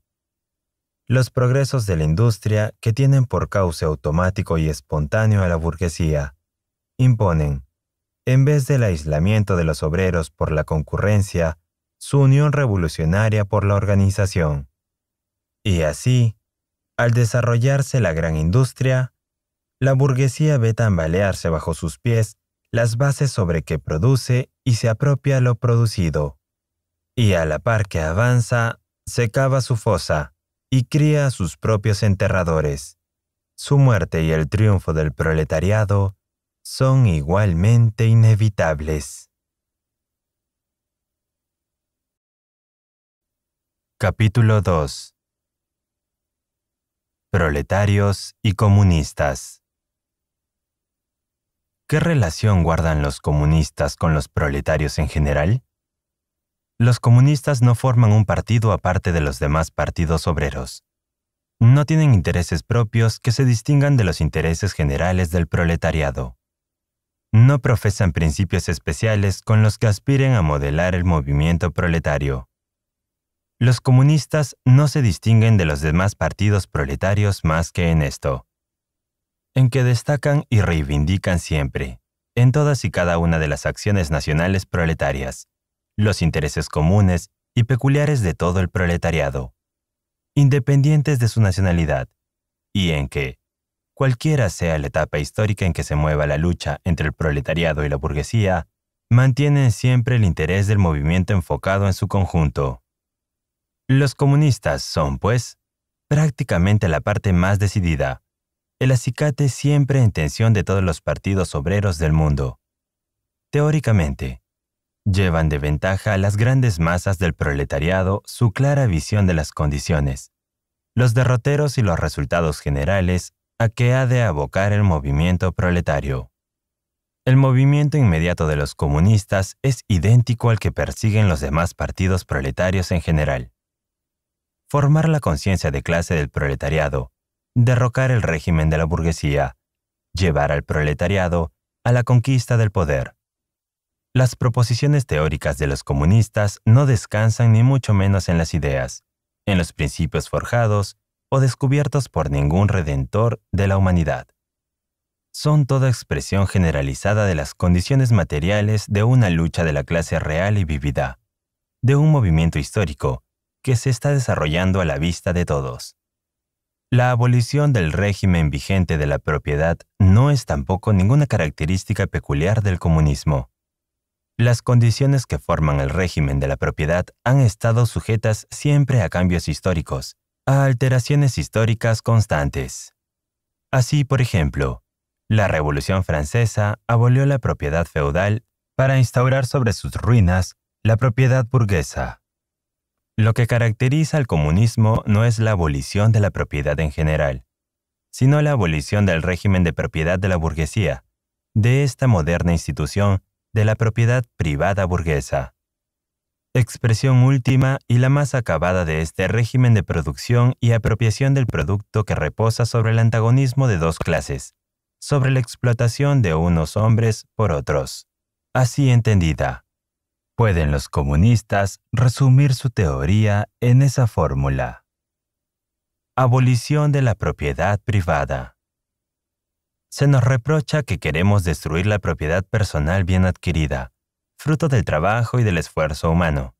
Los progresos de la industria que tienen por cauce automático y espontáneo a la burguesía, imponen, en vez del aislamiento de los obreros por la concurrencia, su unión revolucionaria por la organización. Y así, al desarrollarse la gran industria, la burguesía ve tambalearse bajo sus pies las bases sobre que produce y se apropia lo producido. Y a la par que avanza, se cava su fosa y cría a sus propios enterradores. Su muerte y el triunfo del proletariado son igualmente inevitables. Capítulo 2 Proletarios y comunistas ¿Qué relación guardan los comunistas con los proletarios en general? Los comunistas no forman un partido aparte de los demás partidos obreros. No tienen intereses propios que se distingan de los intereses generales del proletariado no profesan principios especiales con los que aspiren a modelar el movimiento proletario. Los comunistas no se distinguen de los demás partidos proletarios más que en esto, en que destacan y reivindican siempre, en todas y cada una de las acciones nacionales proletarias, los intereses comunes y peculiares de todo el proletariado, independientes de su nacionalidad, y en que, cualquiera sea la etapa histórica en que se mueva la lucha entre el proletariado y la burguesía, mantienen siempre el interés del movimiento enfocado en su conjunto. Los comunistas son, pues, prácticamente la parte más decidida, el acicate siempre en tensión de todos los partidos obreros del mundo. Teóricamente, llevan de ventaja a las grandes masas del proletariado su clara visión de las condiciones, los derroteros y los resultados generales a que ha de abocar el movimiento proletario. El movimiento inmediato de los comunistas es idéntico al que persiguen los demás partidos proletarios en general. Formar la conciencia de clase del proletariado, derrocar el régimen de la burguesía, llevar al proletariado a la conquista del poder. Las proposiciones teóricas de los comunistas no descansan ni mucho menos en las ideas, en los principios forjados o descubiertos por ningún redentor de la humanidad. Son toda expresión generalizada de las condiciones materiales de una lucha de la clase real y vivida, de un movimiento histórico que se está desarrollando a la vista de todos. La abolición del régimen vigente de la propiedad no es tampoco ninguna característica peculiar del comunismo. Las condiciones que forman el régimen de la propiedad han estado sujetas siempre a cambios históricos, a alteraciones históricas constantes. Así, por ejemplo, la Revolución Francesa abolió la propiedad feudal para instaurar sobre sus ruinas la propiedad burguesa. Lo que caracteriza al comunismo no es la abolición de la propiedad en general, sino la abolición del régimen de propiedad de la burguesía, de esta moderna institución de la propiedad privada burguesa expresión última y la más acabada de este régimen de producción y apropiación del producto que reposa sobre el antagonismo de dos clases, sobre la explotación de unos hombres por otros. Así entendida, pueden los comunistas resumir su teoría en esa fórmula. Abolición de la propiedad privada. Se nos reprocha que queremos destruir la propiedad personal bien adquirida, fruto del trabajo y del esfuerzo humano.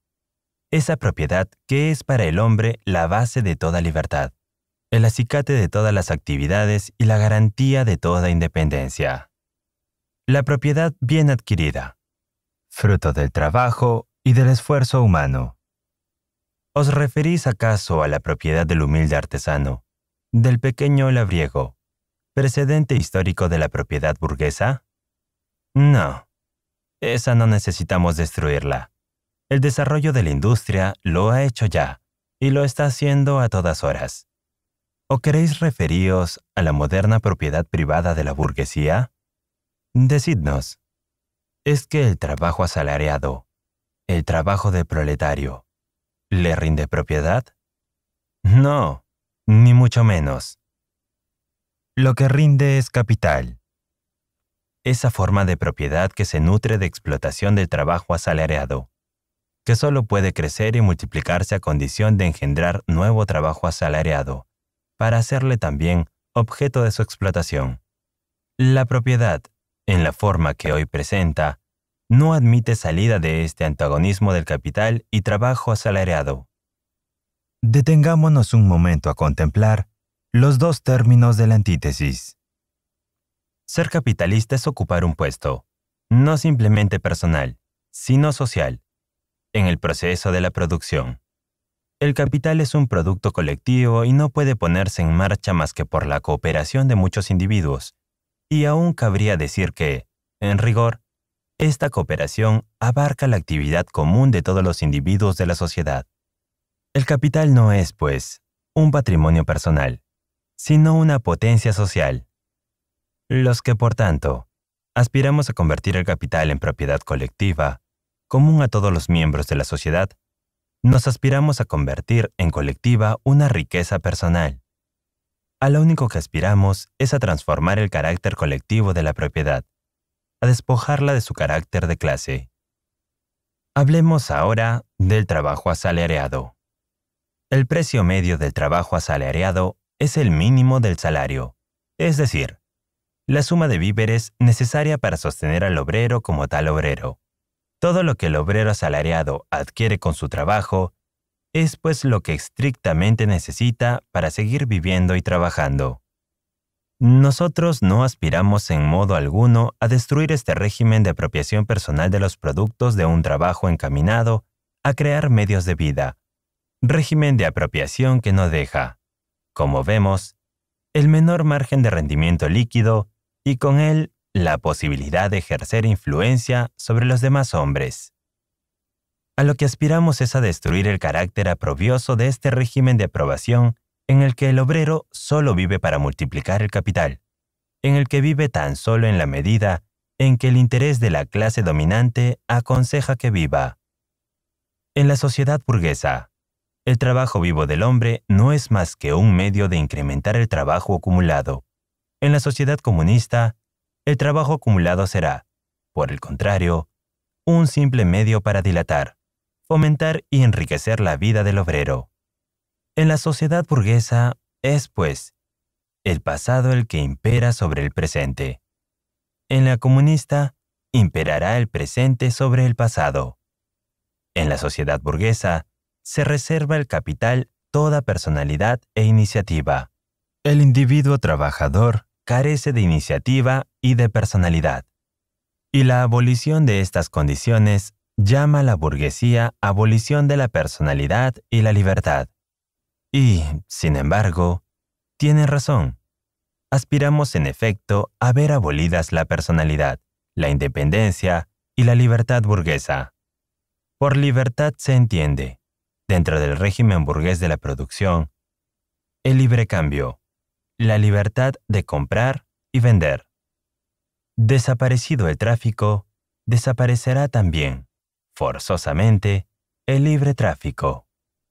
Esa propiedad que es para el hombre la base de toda libertad, el acicate de todas las actividades y la garantía de toda independencia. La propiedad bien adquirida, fruto del trabajo y del esfuerzo humano. ¿Os referís acaso a la propiedad del humilde artesano, del pequeño labriego, precedente histórico de la propiedad burguesa? No. Esa no necesitamos destruirla. El desarrollo de la industria lo ha hecho ya, y lo está haciendo a todas horas. ¿O queréis referíos a la moderna propiedad privada de la burguesía? Decidnos. ¿Es que el trabajo asalariado, el trabajo de proletario, le rinde propiedad? No, ni mucho menos. Lo que rinde es capital esa forma de propiedad que se nutre de explotación del trabajo asalariado, que solo puede crecer y multiplicarse a condición de engendrar nuevo trabajo asalariado, para hacerle también objeto de su explotación. La propiedad, en la forma que hoy presenta, no admite salida de este antagonismo del capital y trabajo asalariado. Detengámonos un momento a contemplar los dos términos de la antítesis. Ser capitalista es ocupar un puesto, no simplemente personal, sino social, en el proceso de la producción. El capital es un producto colectivo y no puede ponerse en marcha más que por la cooperación de muchos individuos, y aún cabría decir que, en rigor, esta cooperación abarca la actividad común de todos los individuos de la sociedad. El capital no es, pues, un patrimonio personal, sino una potencia social, los que, por tanto, aspiramos a convertir el capital en propiedad colectiva, común a todos los miembros de la sociedad, nos aspiramos a convertir en colectiva una riqueza personal. A lo único que aspiramos es a transformar el carácter colectivo de la propiedad, a despojarla de su carácter de clase. Hablemos ahora del trabajo asalariado. El precio medio del trabajo asalariado es el mínimo del salario, es decir, la suma de víveres necesaria para sostener al obrero como tal obrero. Todo lo que el obrero asalariado adquiere con su trabajo es pues lo que estrictamente necesita para seguir viviendo y trabajando. Nosotros no aspiramos en modo alguno a destruir este régimen de apropiación personal de los productos de un trabajo encaminado a crear medios de vida, régimen de apropiación que no deja, como vemos, el menor margen de rendimiento líquido y con él la posibilidad de ejercer influencia sobre los demás hombres. A lo que aspiramos es a destruir el carácter aprobioso de este régimen de aprobación en el que el obrero solo vive para multiplicar el capital, en el que vive tan solo en la medida en que el interés de la clase dominante aconseja que viva. En la sociedad burguesa, el trabajo vivo del hombre no es más que un medio de incrementar el trabajo acumulado en la sociedad comunista, el trabajo acumulado será, por el contrario, un simple medio para dilatar, fomentar y enriquecer la vida del obrero. En la sociedad burguesa es, pues, el pasado el que impera sobre el presente. En la comunista, imperará el presente sobre el pasado. En la sociedad burguesa, se reserva el capital toda personalidad e iniciativa. El individuo trabajador carece de iniciativa y de personalidad. Y la abolición de estas condiciones llama a la burguesía abolición de la personalidad y la libertad. Y, sin embargo, tiene razón. Aspiramos en efecto a ver abolidas la personalidad, la independencia y la libertad burguesa. Por libertad se entiende, dentro del régimen burgués de la producción, el libre cambio, la libertad de comprar y vender. Desaparecido el tráfico, desaparecerá también, forzosamente, el libre tráfico.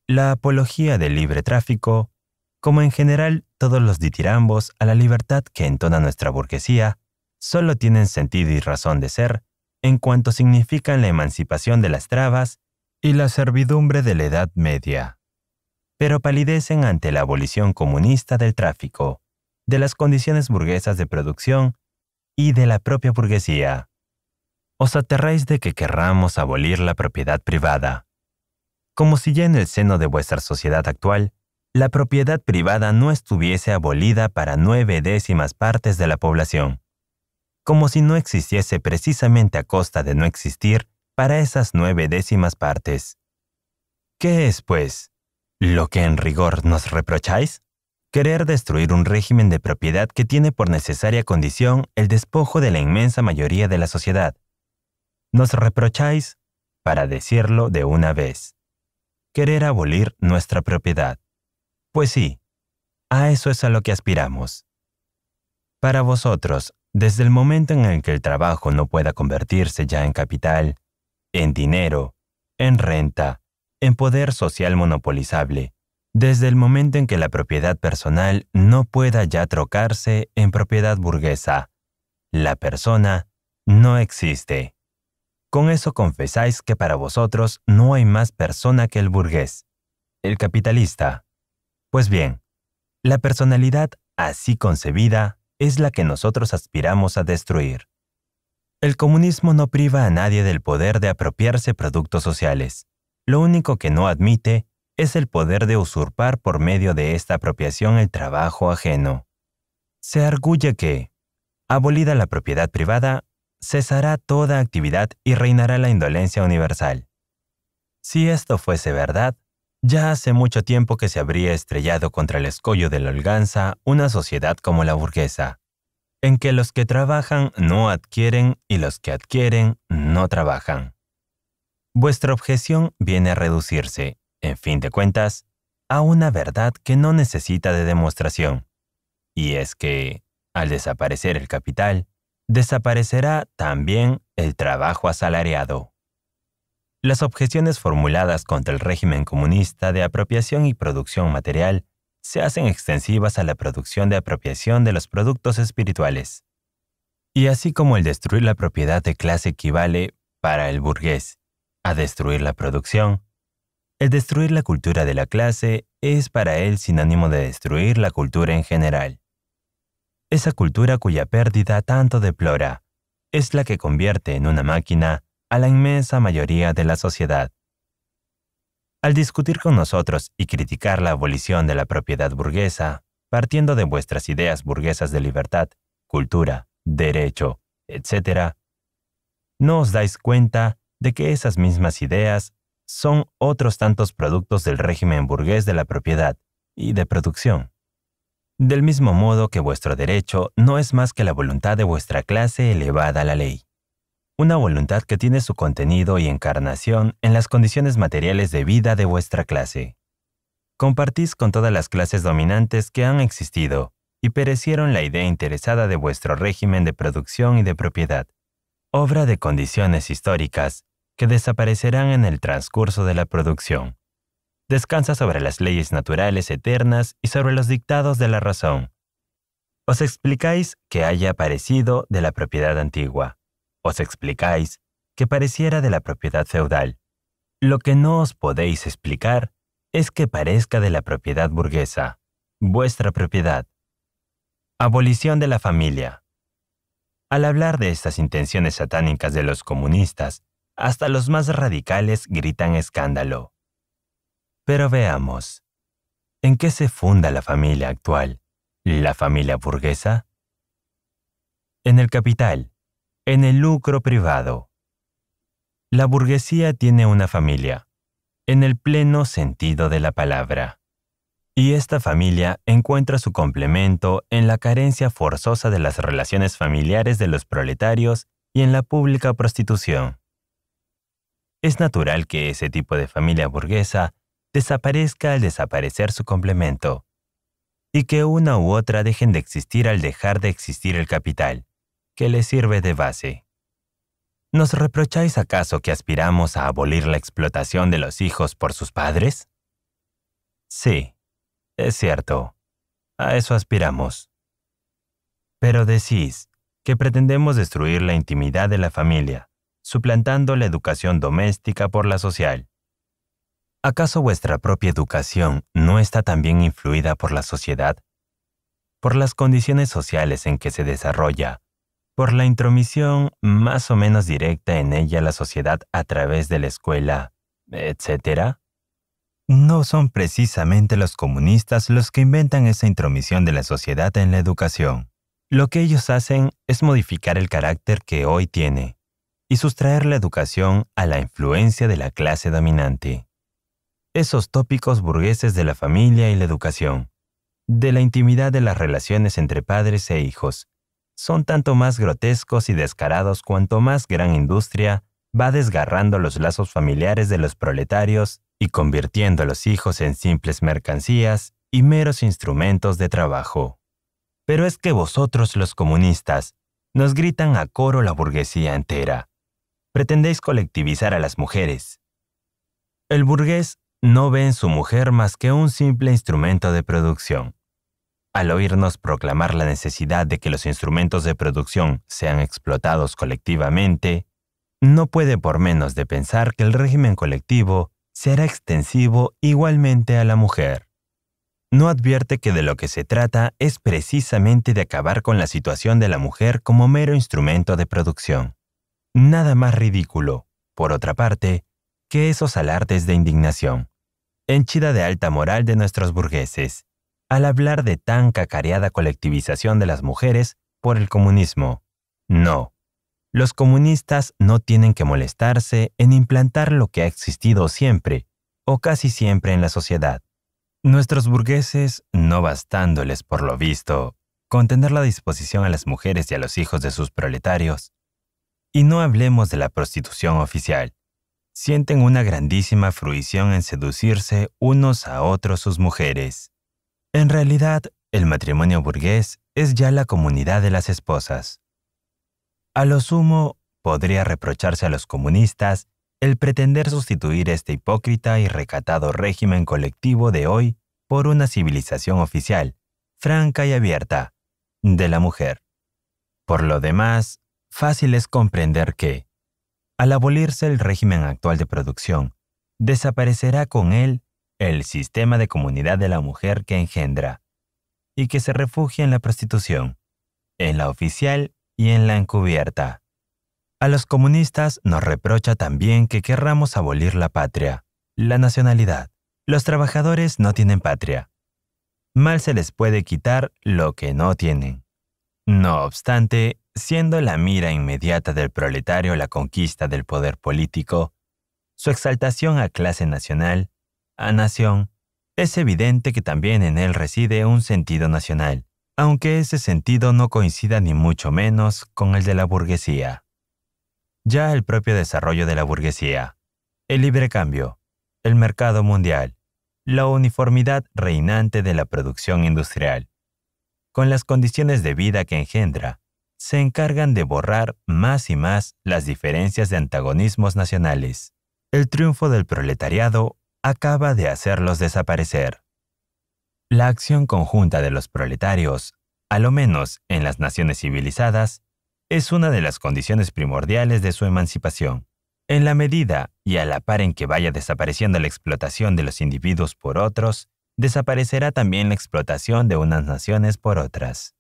La apología del libre tráfico, como en general todos los ditirambos a la libertad que entona nuestra burguesía, solo tienen sentido y razón de ser en cuanto significan la emancipación de las trabas y la servidumbre de la Edad Media pero palidecen ante la abolición comunista del tráfico, de las condiciones burguesas de producción y de la propia burguesía. Os aterráis de que querramos abolir la propiedad privada. Como si ya en el seno de vuestra sociedad actual, la propiedad privada no estuviese abolida para nueve décimas partes de la población. Como si no existiese precisamente a costa de no existir para esas nueve décimas partes. ¿Qué es, pues, lo que en rigor nos reprocháis? Querer destruir un régimen de propiedad que tiene por necesaria condición el despojo de la inmensa mayoría de la sociedad. Nos reprocháis, para decirlo de una vez, querer abolir nuestra propiedad. Pues sí, a eso es a lo que aspiramos. Para vosotros, desde el momento en el que el trabajo no pueda convertirse ya en capital, en dinero, en renta, en poder social monopolizable, desde el momento en que la propiedad personal no pueda ya trocarse en propiedad burguesa. La persona no existe. Con eso confesáis que para vosotros no hay más persona que el burgués, el capitalista. Pues bien, la personalidad así concebida es la que nosotros aspiramos a destruir. El comunismo no priva a nadie del poder de apropiarse productos sociales, lo único que no admite es el poder de usurpar por medio de esta apropiación el trabajo ajeno. Se arguye que, abolida la propiedad privada, cesará toda actividad y reinará la indolencia universal. Si esto fuese verdad, ya hace mucho tiempo que se habría estrellado contra el escollo de la holganza una sociedad como la burguesa, en que los que trabajan no adquieren y los que adquieren no trabajan vuestra objeción viene a reducirse, en fin de cuentas, a una verdad que no necesita de demostración. Y es que, al desaparecer el capital, desaparecerá también el trabajo asalariado. Las objeciones formuladas contra el régimen comunista de apropiación y producción material se hacen extensivas a la producción de apropiación de los productos espirituales. Y así como el destruir la propiedad de clase equivale, para el burgués, a destruir la producción. El destruir la cultura de la clase es para él sinónimo de destruir la cultura en general. Esa cultura cuya pérdida tanto deplora es la que convierte en una máquina a la inmensa mayoría de la sociedad. Al discutir con nosotros y criticar la abolición de la propiedad burguesa, partiendo de vuestras ideas burguesas de libertad, cultura, derecho, etc., no os dais cuenta de que esas mismas ideas son otros tantos productos del régimen burgués de la propiedad y de producción. Del mismo modo que vuestro derecho no es más que la voluntad de vuestra clase elevada a la ley, una voluntad que tiene su contenido y encarnación en las condiciones materiales de vida de vuestra clase. Compartís con todas las clases dominantes que han existido y perecieron la idea interesada de vuestro régimen de producción y de propiedad, obra de condiciones históricas que desaparecerán en el transcurso de la producción. Descansa sobre las leyes naturales eternas y sobre los dictados de la razón. Os explicáis que haya aparecido de la propiedad antigua. Os explicáis que pareciera de la propiedad feudal. Lo que no os podéis explicar es que parezca de la propiedad burguesa, vuestra propiedad. Abolición de la familia. Al hablar de estas intenciones satánicas de los comunistas, hasta los más radicales gritan escándalo. Pero veamos, ¿en qué se funda la familia actual, la familia burguesa? En el capital, en el lucro privado. La burguesía tiene una familia, en el pleno sentido de la palabra. Y esta familia encuentra su complemento en la carencia forzosa de las relaciones familiares de los proletarios y en la pública prostitución es natural que ese tipo de familia burguesa desaparezca al desaparecer su complemento, y que una u otra dejen de existir al dejar de existir el capital, que les sirve de base. ¿Nos reprocháis acaso que aspiramos a abolir la explotación de los hijos por sus padres? Sí, es cierto, a eso aspiramos. Pero decís que pretendemos destruir la intimidad de la familia, suplantando la educación doméstica por la social. ¿Acaso vuestra propia educación no está también influida por la sociedad? Por las condiciones sociales en que se desarrolla, por la intromisión más o menos directa en ella la sociedad a través de la escuela, etcétera? No son precisamente los comunistas los que inventan esa intromisión de la sociedad en la educación. Lo que ellos hacen es modificar el carácter que hoy tiene, y sustraer la educación a la influencia de la clase dominante. Esos tópicos burgueses de la familia y la educación, de la intimidad de las relaciones entre padres e hijos, son tanto más grotescos y descarados cuanto más gran industria va desgarrando los lazos familiares de los proletarios y convirtiendo a los hijos en simples mercancías y meros instrumentos de trabajo. Pero es que vosotros los comunistas nos gritan a coro la burguesía entera pretendéis colectivizar a las mujeres. El burgués no ve en su mujer más que un simple instrumento de producción. Al oírnos proclamar la necesidad de que los instrumentos de producción sean explotados colectivamente, no puede por menos de pensar que el régimen colectivo será extensivo igualmente a la mujer. No advierte que de lo que se trata es precisamente de acabar con la situación de la mujer como mero instrumento de producción nada más ridículo, por otra parte, que esos alartes de indignación, henchida de alta moral de nuestros burgueses, al hablar de tan cacareada colectivización de las mujeres por el comunismo. No, los comunistas no tienen que molestarse en implantar lo que ha existido siempre, o casi siempre en la sociedad. Nuestros burgueses, no bastándoles por lo visto, con tener la disposición a las mujeres y a los hijos de sus proletarios, y no hablemos de la prostitución oficial. Sienten una grandísima fruición en seducirse unos a otros sus mujeres. En realidad, el matrimonio burgués es ya la comunidad de las esposas. A lo sumo, podría reprocharse a los comunistas el pretender sustituir este hipócrita y recatado régimen colectivo de hoy por una civilización oficial, franca y abierta, de la mujer. Por lo demás, fácil es comprender que, al abolirse el régimen actual de producción, desaparecerá con él el sistema de comunidad de la mujer que engendra, y que se refugia en la prostitución, en la oficial y en la encubierta. A los comunistas nos reprocha también que querramos abolir la patria, la nacionalidad. Los trabajadores no tienen patria. Mal se les puede quitar lo que no tienen. No obstante, Siendo la mira inmediata del proletario la conquista del poder político, su exaltación a clase nacional, a nación, es evidente que también en él reside un sentido nacional, aunque ese sentido no coincida ni mucho menos con el de la burguesía. Ya el propio desarrollo de la burguesía, el libre cambio, el mercado mundial, la uniformidad reinante de la producción industrial, con las condiciones de vida que engendra, se encargan de borrar más y más las diferencias de antagonismos nacionales. El triunfo del proletariado acaba de hacerlos desaparecer. La acción conjunta de los proletarios, a lo menos en las naciones civilizadas, es una de las condiciones primordiales de su emancipación. En la medida y a la par en que vaya desapareciendo la explotación de los individuos por otros, desaparecerá también la explotación de unas naciones por otras.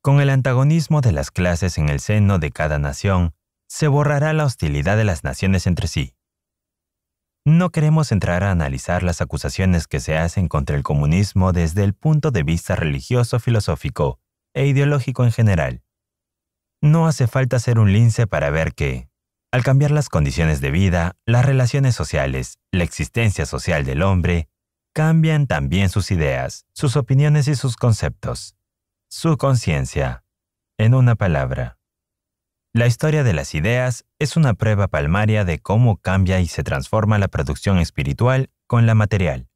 Con el antagonismo de las clases en el seno de cada nación, se borrará la hostilidad de las naciones entre sí. No queremos entrar a analizar las acusaciones que se hacen contra el comunismo desde el punto de vista religioso, filosófico e ideológico en general. No hace falta ser un lince para ver que, al cambiar las condiciones de vida, las relaciones sociales, la existencia social del hombre, cambian también sus ideas, sus opiniones y sus conceptos su conciencia. En una palabra, la historia de las ideas es una prueba palmaria de cómo cambia y se transforma la producción espiritual con la material.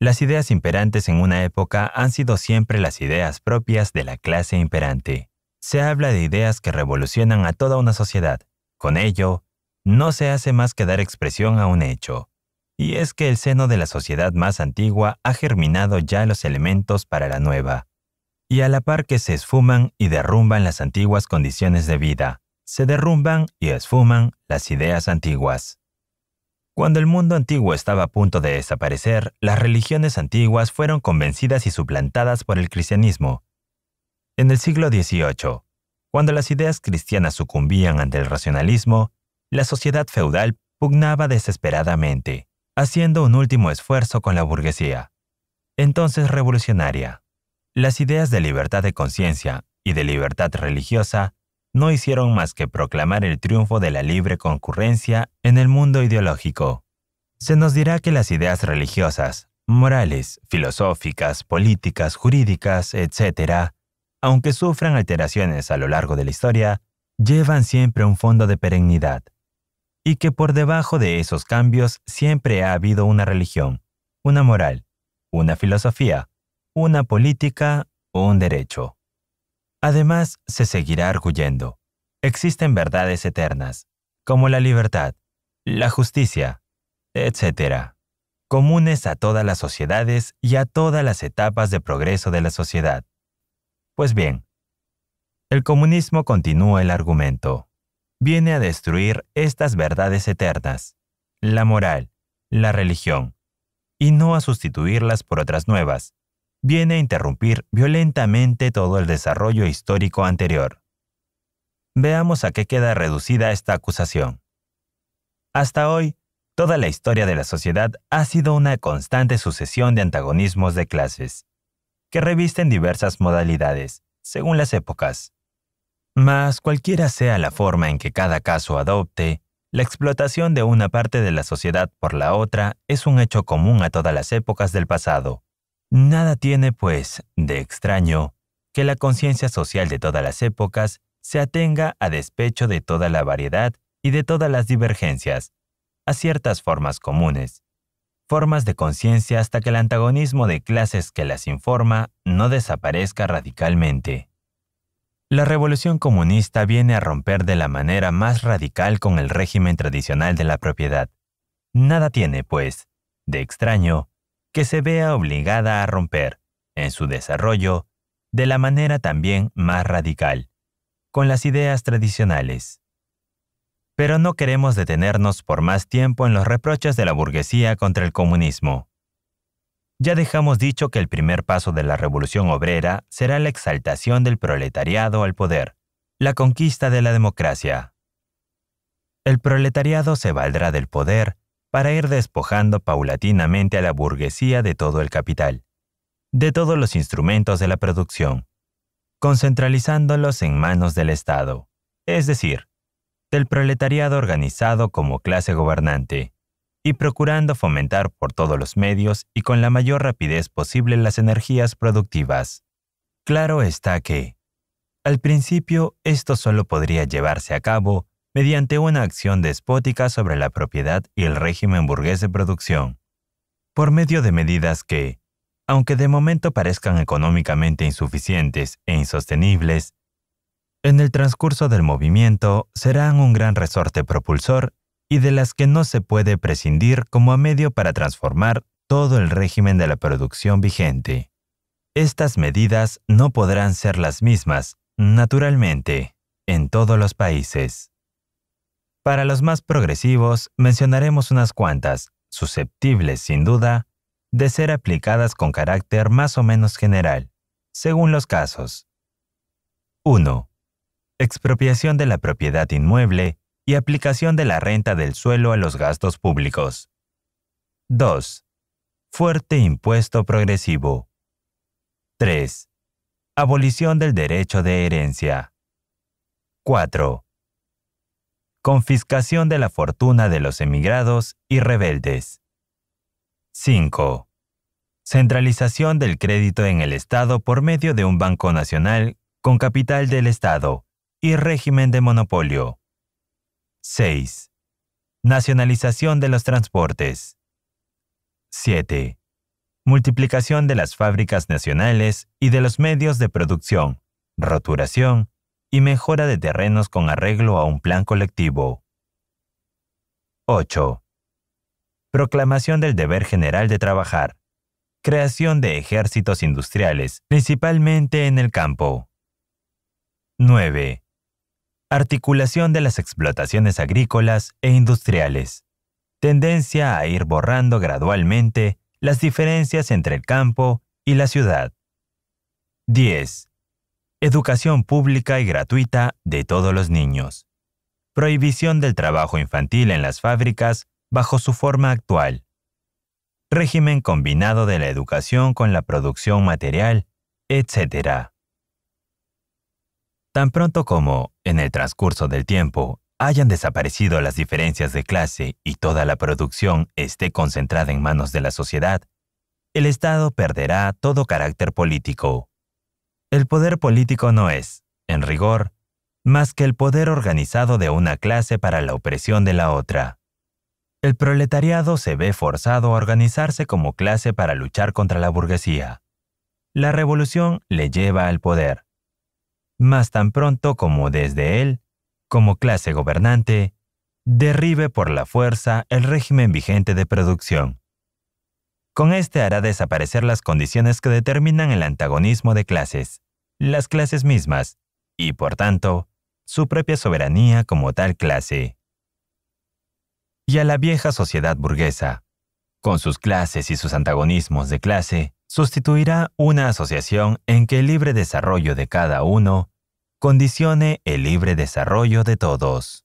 Las ideas imperantes en una época han sido siempre las ideas propias de la clase imperante. Se habla de ideas que revolucionan a toda una sociedad. Con ello, no se hace más que dar expresión a un hecho, y es que el seno de la sociedad más antigua ha germinado ya los elementos para la nueva y a la par que se esfuman y derrumban las antiguas condiciones de vida, se derrumban y esfuman las ideas antiguas. Cuando el mundo antiguo estaba a punto de desaparecer, las religiones antiguas fueron convencidas y suplantadas por el cristianismo. En el siglo XVIII, cuando las ideas cristianas sucumbían ante el racionalismo, la sociedad feudal pugnaba desesperadamente, haciendo un último esfuerzo con la burguesía, entonces revolucionaria. Las ideas de libertad de conciencia y de libertad religiosa no hicieron más que proclamar el triunfo de la libre concurrencia en el mundo ideológico. Se nos dirá que las ideas religiosas, morales, filosóficas, políticas, jurídicas, etc., aunque sufran alteraciones a lo largo de la historia, llevan siempre un fondo de perennidad, y que por debajo de esos cambios siempre ha habido una religión, una moral, una filosofía, una política o un derecho. Además, se seguirá arguyendo. Existen verdades eternas, como la libertad, la justicia, etc., comunes a todas las sociedades y a todas las etapas de progreso de la sociedad. Pues bien, el comunismo continúa el argumento. Viene a destruir estas verdades eternas, la moral, la religión, y no a sustituirlas por otras nuevas, viene a interrumpir violentamente todo el desarrollo histórico anterior. Veamos a qué queda reducida esta acusación. Hasta hoy, toda la historia de la sociedad ha sido una constante sucesión de antagonismos de clases, que revisten diversas modalidades, según las épocas. Mas cualquiera sea la forma en que cada caso adopte, la explotación de una parte de la sociedad por la otra es un hecho común a todas las épocas del pasado. Nada tiene, pues, de extraño que la conciencia social de todas las épocas se atenga a despecho de toda la variedad y de todas las divergencias, a ciertas formas comunes, formas de conciencia hasta que el antagonismo de clases que las informa no desaparezca radicalmente. La revolución comunista viene a romper de la manera más radical con el régimen tradicional de la propiedad. Nada tiene, pues, de extraño que se vea obligada a romper, en su desarrollo, de la manera también más radical, con las ideas tradicionales. Pero no queremos detenernos por más tiempo en los reproches de la burguesía contra el comunismo. Ya dejamos dicho que el primer paso de la revolución obrera será la exaltación del proletariado al poder, la conquista de la democracia. El proletariado se valdrá del poder para ir despojando paulatinamente a la burguesía de todo el capital, de todos los instrumentos de la producción, concentralizándolos en manos del Estado, es decir, del proletariado organizado como clase gobernante, y procurando fomentar por todos los medios y con la mayor rapidez posible las energías productivas. Claro está que, al principio, esto solo podría llevarse a cabo mediante una acción despótica sobre la propiedad y el régimen burgués de producción, por medio de medidas que, aunque de momento parezcan económicamente insuficientes e insostenibles, en el transcurso del movimiento serán un gran resorte propulsor y de las que no se puede prescindir como a medio para transformar todo el régimen de la producción vigente. Estas medidas no podrán ser las mismas, naturalmente, en todos los países. Para los más progresivos, mencionaremos unas cuantas, susceptibles, sin duda, de ser aplicadas con carácter más o menos general, según los casos. 1. Expropiación de la propiedad inmueble y aplicación de la renta del suelo a los gastos públicos. 2. Fuerte impuesto progresivo. 3. Abolición del derecho de herencia. 4 confiscación de la fortuna de los emigrados y rebeldes. 5. Centralización del crédito en el Estado por medio de un Banco Nacional con capital del Estado y régimen de monopolio. 6. Nacionalización de los transportes. 7. Multiplicación de las fábricas nacionales y de los medios de producción, roturación y mejora de terrenos con arreglo a un plan colectivo. 8. Proclamación del deber general de trabajar. Creación de ejércitos industriales, principalmente en el campo. 9. Articulación de las explotaciones agrícolas e industriales. Tendencia a ir borrando gradualmente las diferencias entre el campo y la ciudad. 10 educación pública y gratuita de todos los niños, prohibición del trabajo infantil en las fábricas bajo su forma actual, régimen combinado de la educación con la producción material, etc. Tan pronto como, en el transcurso del tiempo, hayan desaparecido las diferencias de clase y toda la producción esté concentrada en manos de la sociedad, el Estado perderá todo carácter político. El poder político no es, en rigor, más que el poder organizado de una clase para la opresión de la otra. El proletariado se ve forzado a organizarse como clase para luchar contra la burguesía. La revolución le lleva al poder, más tan pronto como desde él, como clase gobernante, derribe por la fuerza el régimen vigente de producción. Con este hará desaparecer las condiciones que determinan el antagonismo de clases, las clases mismas, y por tanto, su propia soberanía como tal clase. Y a la vieja sociedad burguesa, con sus clases y sus antagonismos de clase, sustituirá una asociación en que el libre desarrollo de cada uno condicione el libre desarrollo de todos.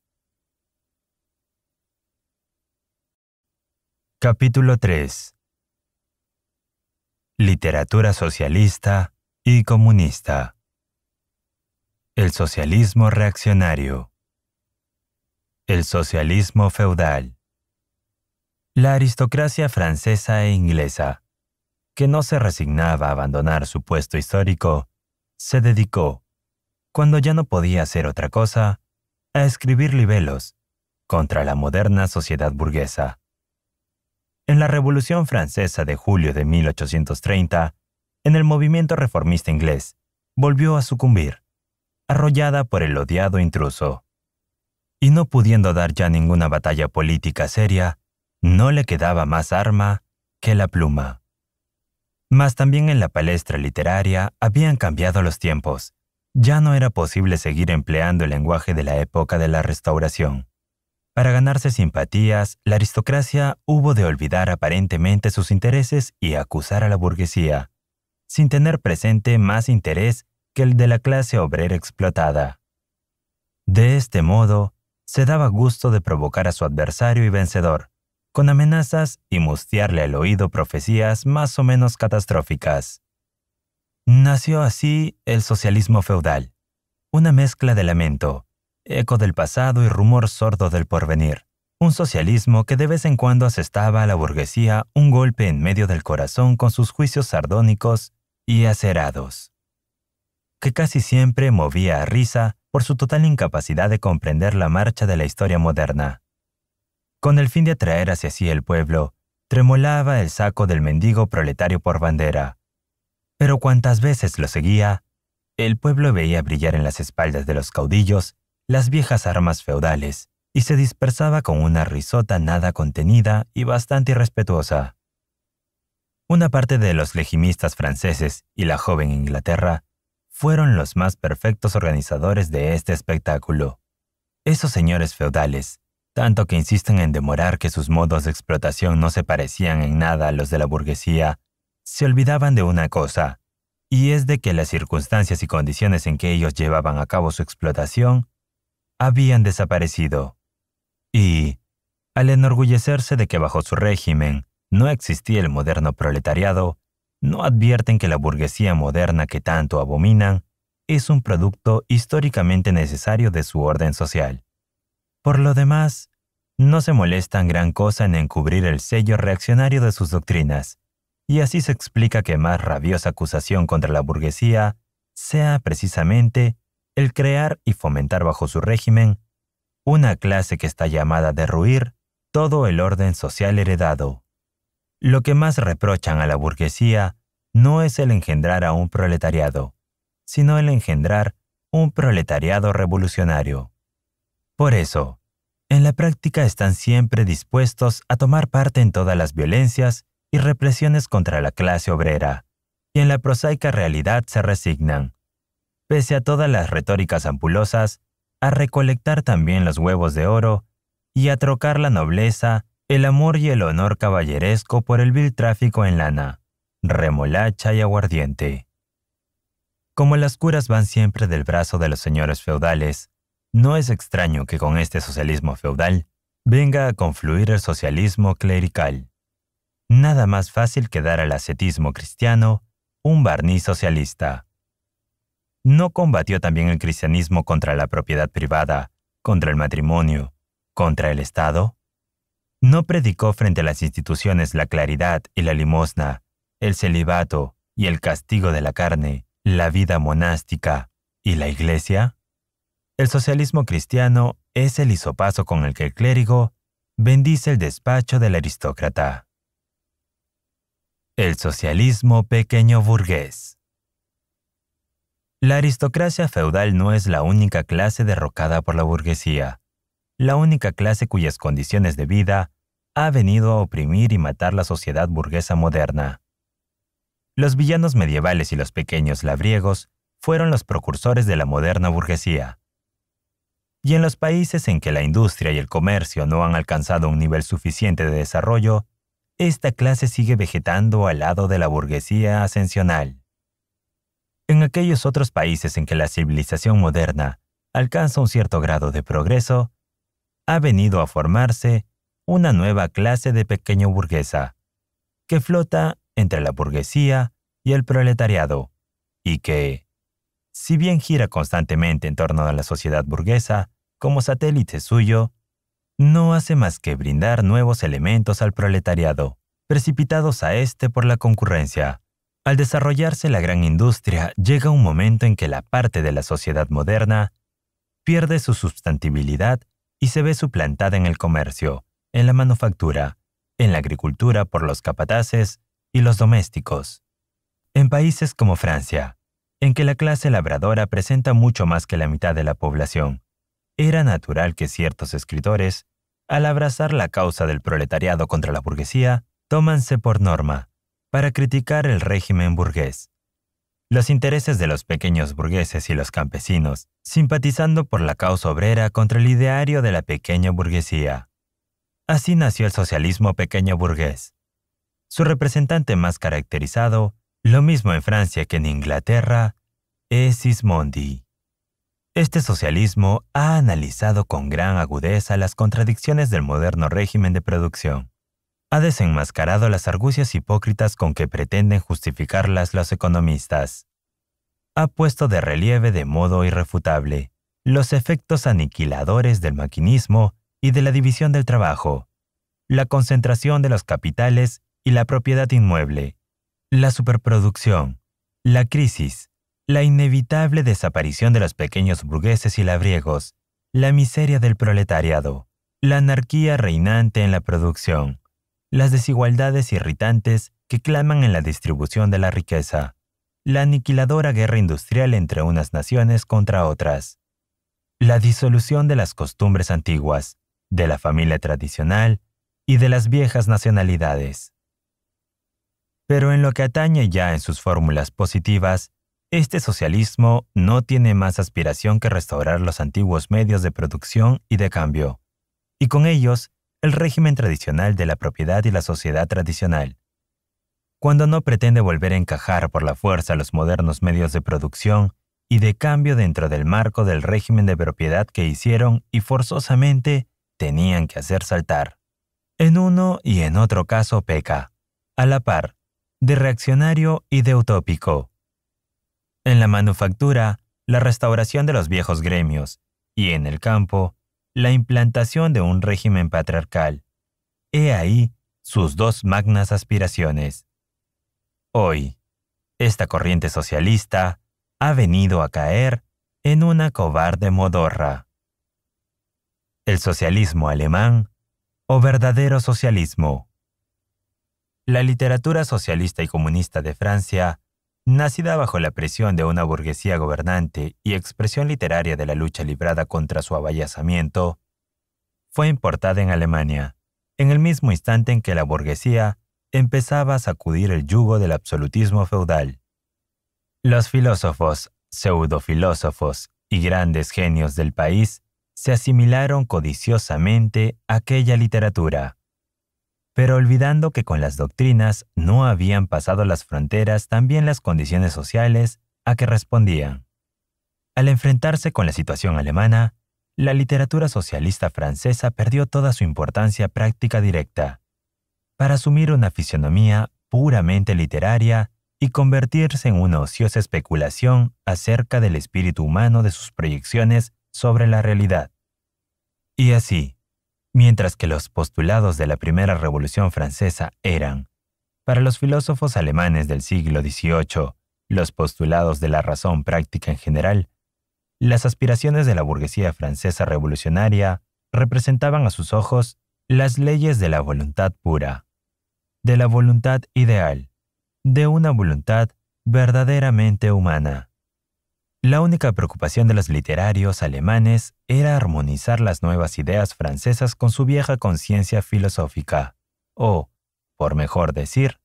Capítulo 3 Literatura socialista y comunista. El socialismo reaccionario. El socialismo feudal. La aristocracia francesa e inglesa, que no se resignaba a abandonar su puesto histórico, se dedicó, cuando ya no podía hacer otra cosa, a escribir libelos contra la moderna sociedad burguesa. En la Revolución Francesa de julio de 1830, en el movimiento reformista inglés, volvió a sucumbir, arrollada por el odiado intruso. Y no pudiendo dar ya ninguna batalla política seria, no le quedaba más arma que la pluma. Mas también en la palestra literaria habían cambiado los tiempos. Ya no era posible seguir empleando el lenguaje de la época de la Restauración. Para ganarse simpatías, la aristocracia hubo de olvidar aparentemente sus intereses y acusar a la burguesía, sin tener presente más interés que el de la clase obrera explotada. De este modo, se daba gusto de provocar a su adversario y vencedor, con amenazas y mustiarle al oído profecías más o menos catastróficas. Nació así el socialismo feudal, una mezcla de lamento, eco del pasado y rumor sordo del porvenir. Un socialismo que de vez en cuando asestaba a la burguesía un golpe en medio del corazón con sus juicios sardónicos y acerados, que casi siempre movía a risa por su total incapacidad de comprender la marcha de la historia moderna. Con el fin de atraer hacia sí el pueblo, tremolaba el saco del mendigo proletario por bandera. Pero cuantas veces lo seguía, el pueblo veía brillar en las espaldas de los caudillos las viejas armas feudales y se dispersaba con una risota nada contenida y bastante irrespetuosa. Una parte de los legimistas franceses y la joven Inglaterra fueron los más perfectos organizadores de este espectáculo. Esos señores feudales, tanto que insisten en demorar que sus modos de explotación no se parecían en nada a los de la burguesía, se olvidaban de una cosa, y es de que las circunstancias y condiciones en que ellos llevaban a cabo su explotación habían desaparecido. Y, al enorgullecerse de que bajo su régimen no existía el moderno proletariado, no advierten que la burguesía moderna que tanto abominan es un producto históricamente necesario de su orden social. Por lo demás, no se molestan gran cosa en encubrir el sello reaccionario de sus doctrinas, y así se explica que más rabiosa acusación contra la burguesía sea precisamente el crear y fomentar bajo su régimen una clase que está llamada a derruir todo el orden social heredado. Lo que más reprochan a la burguesía no es el engendrar a un proletariado, sino el engendrar un proletariado revolucionario. Por eso, en la práctica están siempre dispuestos a tomar parte en todas las violencias y represiones contra la clase obrera, y en la prosaica realidad se resignan, pese a todas las retóricas ampulosas, a recolectar también los huevos de oro y a trocar la nobleza, el amor y el honor caballeresco por el vil tráfico en lana, remolacha y aguardiente. Como las curas van siempre del brazo de los señores feudales, no es extraño que con este socialismo feudal venga a confluir el socialismo clerical. Nada más fácil que dar al ascetismo cristiano un barniz socialista no combatió también el cristianismo contra la propiedad privada, contra el matrimonio, contra el Estado? ¿No predicó frente a las instituciones la claridad y la limosna, el celibato y el castigo de la carne, la vida monástica y la iglesia? El socialismo cristiano es el hisopaso con el que el clérigo bendice el despacho del aristócrata. El socialismo pequeño burgués. La aristocracia feudal no es la única clase derrocada por la burguesía, la única clase cuyas condiciones de vida ha venido a oprimir y matar la sociedad burguesa moderna. Los villanos medievales y los pequeños labriegos fueron los precursores de la moderna burguesía. Y en los países en que la industria y el comercio no han alcanzado un nivel suficiente de desarrollo, esta clase sigue vegetando al lado de la burguesía ascensional. En aquellos otros países en que la civilización moderna alcanza un cierto grado de progreso, ha venido a formarse una nueva clase de pequeño burguesa, que flota entre la burguesía y el proletariado, y que, si bien gira constantemente en torno a la sociedad burguesa como satélite suyo, no hace más que brindar nuevos elementos al proletariado, precipitados a éste por la concurrencia. Al desarrollarse la gran industria, llega un momento en que la parte de la sociedad moderna pierde su sustantibilidad y se ve suplantada en el comercio, en la manufactura, en la agricultura por los capataces y los domésticos. En países como Francia, en que la clase labradora presenta mucho más que la mitad de la población, era natural que ciertos escritores, al abrazar la causa del proletariado contra la burguesía, tómanse por norma para criticar el régimen burgués. Los intereses de los pequeños burgueses y los campesinos, simpatizando por la causa obrera contra el ideario de la pequeña burguesía. Así nació el socialismo pequeño burgués. Su representante más caracterizado, lo mismo en Francia que en Inglaterra, es Sismondi. Este socialismo ha analizado con gran agudeza las contradicciones del moderno régimen de producción ha desenmascarado las argucias hipócritas con que pretenden justificarlas los economistas. Ha puesto de relieve de modo irrefutable los efectos aniquiladores del maquinismo y de la división del trabajo, la concentración de los capitales y la propiedad inmueble, la superproducción, la crisis, la inevitable desaparición de los pequeños burgueses y labriegos, la miseria del proletariado, la anarquía reinante en la producción, las desigualdades irritantes que claman en la distribución de la riqueza, la aniquiladora guerra industrial entre unas naciones contra otras, la disolución de las costumbres antiguas, de la familia tradicional y de las viejas nacionalidades. Pero en lo que atañe ya en sus fórmulas positivas, este socialismo no tiene más aspiración que restaurar los antiguos medios de producción y de cambio, y con ellos el régimen tradicional de la propiedad y la sociedad tradicional. Cuando no pretende volver a encajar por la fuerza los modernos medios de producción y de cambio dentro del marco del régimen de propiedad que hicieron y forzosamente tenían que hacer saltar. En uno y en otro caso peca, a la par, de reaccionario y de utópico. En la manufactura, la restauración de los viejos gremios, y en el campo, la implantación de un régimen patriarcal. He ahí sus dos magnas aspiraciones. Hoy, esta corriente socialista ha venido a caer en una cobarde modorra. El socialismo alemán o verdadero socialismo. La literatura socialista y comunista de Francia Nacida bajo la presión de una burguesía gobernante y expresión literaria de la lucha librada contra su abayazamiento, fue importada en Alemania, en el mismo instante en que la burguesía empezaba a sacudir el yugo del absolutismo feudal. Los filósofos, pseudofilósofos y grandes genios del país se asimilaron codiciosamente a aquella literatura pero olvidando que con las doctrinas no habían pasado las fronteras también las condiciones sociales a que respondían. Al enfrentarse con la situación alemana, la literatura socialista francesa perdió toda su importancia práctica directa, para asumir una fisionomía puramente literaria y convertirse en una ociosa especulación acerca del espíritu humano de sus proyecciones sobre la realidad. Y así, mientras que los postulados de la primera revolución francesa eran, para los filósofos alemanes del siglo XVIII, los postulados de la razón práctica en general, las aspiraciones de la burguesía francesa revolucionaria representaban a sus ojos las leyes de la voluntad pura, de la voluntad ideal, de una voluntad verdaderamente humana. La única preocupación de los literarios alemanes era armonizar las nuevas ideas francesas con su vieja conciencia filosófica, o, por mejor decir,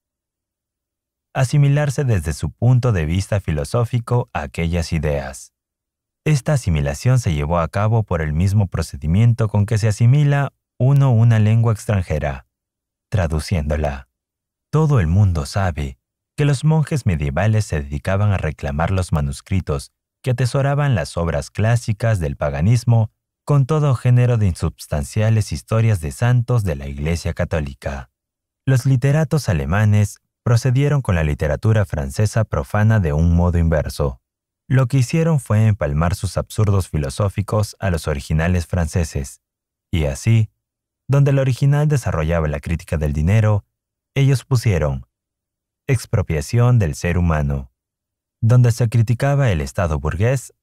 asimilarse desde su punto de vista filosófico a aquellas ideas. Esta asimilación se llevó a cabo por el mismo procedimiento con que se asimila uno una lengua extranjera, traduciéndola. Todo el mundo sabe que los monjes medievales se dedicaban a reclamar los manuscritos que atesoraban las obras clásicas del paganismo con todo género de insubstanciales historias de santos de la Iglesia católica. Los literatos alemanes procedieron con la literatura francesa profana de un modo inverso. Lo que hicieron fue empalmar sus absurdos filosóficos a los originales franceses, y así, donde el original desarrollaba la crítica del dinero, ellos pusieron expropiación del ser humano, donde se criticaba el Estado burgués,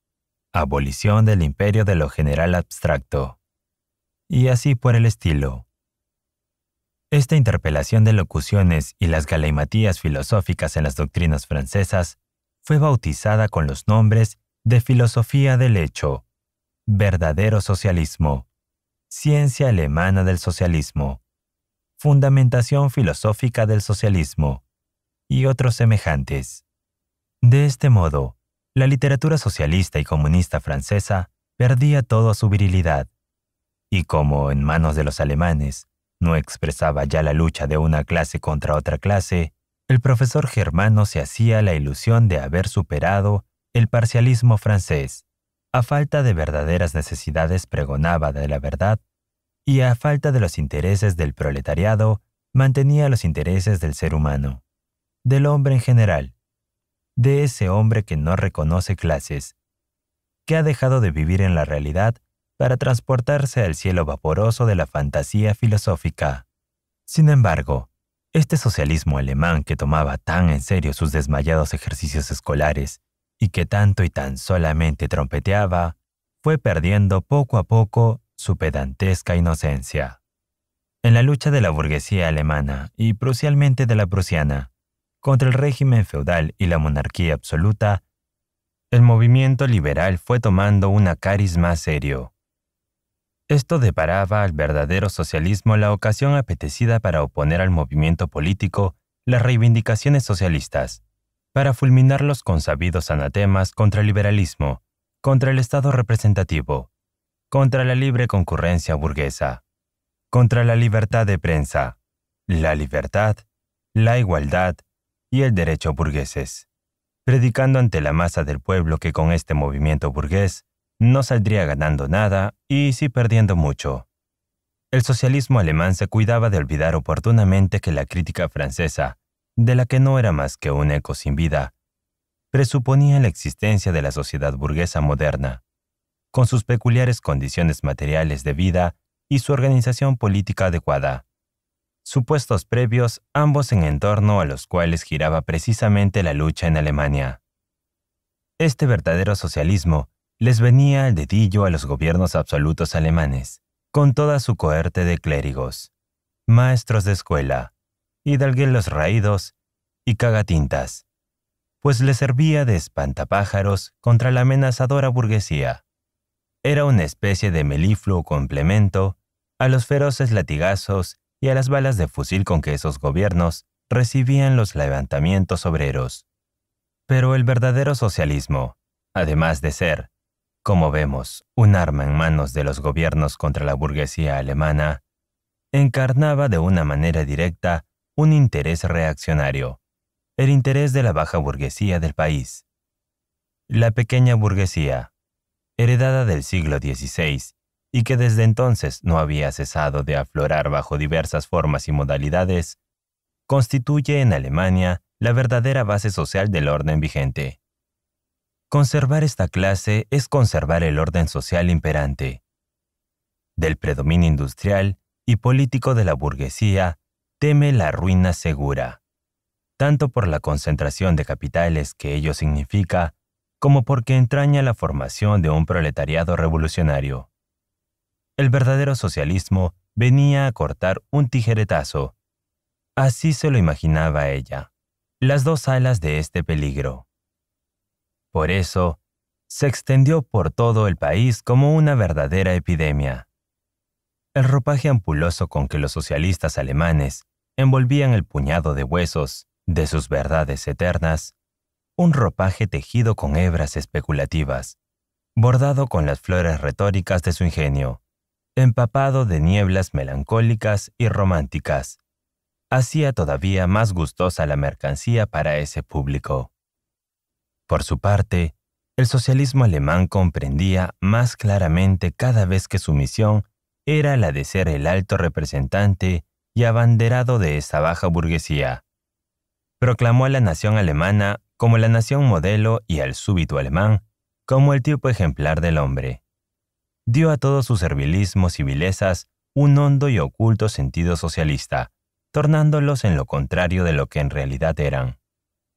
abolición del imperio de lo general abstracto, y así por el estilo. Esta interpelación de locuciones y las galimatías filosóficas en las doctrinas francesas fue bautizada con los nombres de filosofía del hecho, verdadero socialismo, ciencia alemana del socialismo, fundamentación filosófica del socialismo, y otros semejantes. De este modo, la literatura socialista y comunista francesa perdía toda su virilidad. Y como en manos de los alemanes no expresaba ya la lucha de una clase contra otra clase, el profesor Germano se hacía la ilusión de haber superado el parcialismo francés. A falta de verdaderas necesidades pregonaba de la verdad y a falta de los intereses del proletariado mantenía los intereses del ser humano, del hombre en general de ese hombre que no reconoce clases, que ha dejado de vivir en la realidad para transportarse al cielo vaporoso de la fantasía filosófica. Sin embargo, este socialismo alemán que tomaba tan en serio sus desmayados ejercicios escolares y que tanto y tan solamente trompeteaba, fue perdiendo poco a poco su pedantesca inocencia. En la lucha de la burguesía alemana y crucialmente de la prusiana, contra el régimen feudal y la monarquía absoluta, el movimiento liberal fue tomando una carisma más serio. Esto deparaba al verdadero socialismo la ocasión apetecida para oponer al movimiento político las reivindicaciones socialistas, para fulminar los consabidos anatemas contra el liberalismo, contra el Estado representativo, contra la libre concurrencia burguesa, contra la libertad de prensa, la libertad, la igualdad y el derecho burgueses, predicando ante la masa del pueblo que con este movimiento burgués no saldría ganando nada y sí perdiendo mucho. El socialismo alemán se cuidaba de olvidar oportunamente que la crítica francesa, de la que no era más que un eco sin vida, presuponía la existencia de la sociedad burguesa moderna, con sus peculiares condiciones materiales de vida y su organización política adecuada supuestos previos, ambos en entorno a los cuales giraba precisamente la lucha en Alemania. Este verdadero socialismo les venía al dedillo a los gobiernos absolutos alemanes, con toda su cohorte de clérigos, maestros de escuela, hidalguelos raídos y cagatintas, pues les servía de espantapájaros contra la amenazadora burguesía. Era una especie de melifluo complemento a los feroces latigazos y a las balas de fusil con que esos gobiernos recibían los levantamientos obreros. Pero el verdadero socialismo, además de ser, como vemos, un arma en manos de los gobiernos contra la burguesía alemana, encarnaba de una manera directa un interés reaccionario, el interés de la baja burguesía del país. La pequeña burguesía, heredada del siglo XVI y que desde entonces no había cesado de aflorar bajo diversas formas y modalidades, constituye en Alemania la verdadera base social del orden vigente. Conservar esta clase es conservar el orden social imperante. Del predominio industrial y político de la burguesía teme la ruina segura, tanto por la concentración de capitales que ello significa, como porque entraña la formación de un proletariado revolucionario el verdadero socialismo venía a cortar un tijeretazo. Así se lo imaginaba ella, las dos alas de este peligro. Por eso, se extendió por todo el país como una verdadera epidemia. El ropaje ampuloso con que los socialistas alemanes envolvían el puñado de huesos de sus verdades eternas, un ropaje tejido con hebras especulativas, bordado con las flores retóricas de su ingenio, empapado de nieblas melancólicas y románticas, hacía todavía más gustosa la mercancía para ese público. Por su parte, el socialismo alemán comprendía más claramente cada vez que su misión era la de ser el alto representante y abanderado de esa baja burguesía. Proclamó a la nación alemana como la nación modelo y al súbito alemán como el tipo ejemplar del hombre dio a todos sus servilismos y vilezas un hondo y oculto sentido socialista, tornándolos en lo contrario de lo que en realidad eran.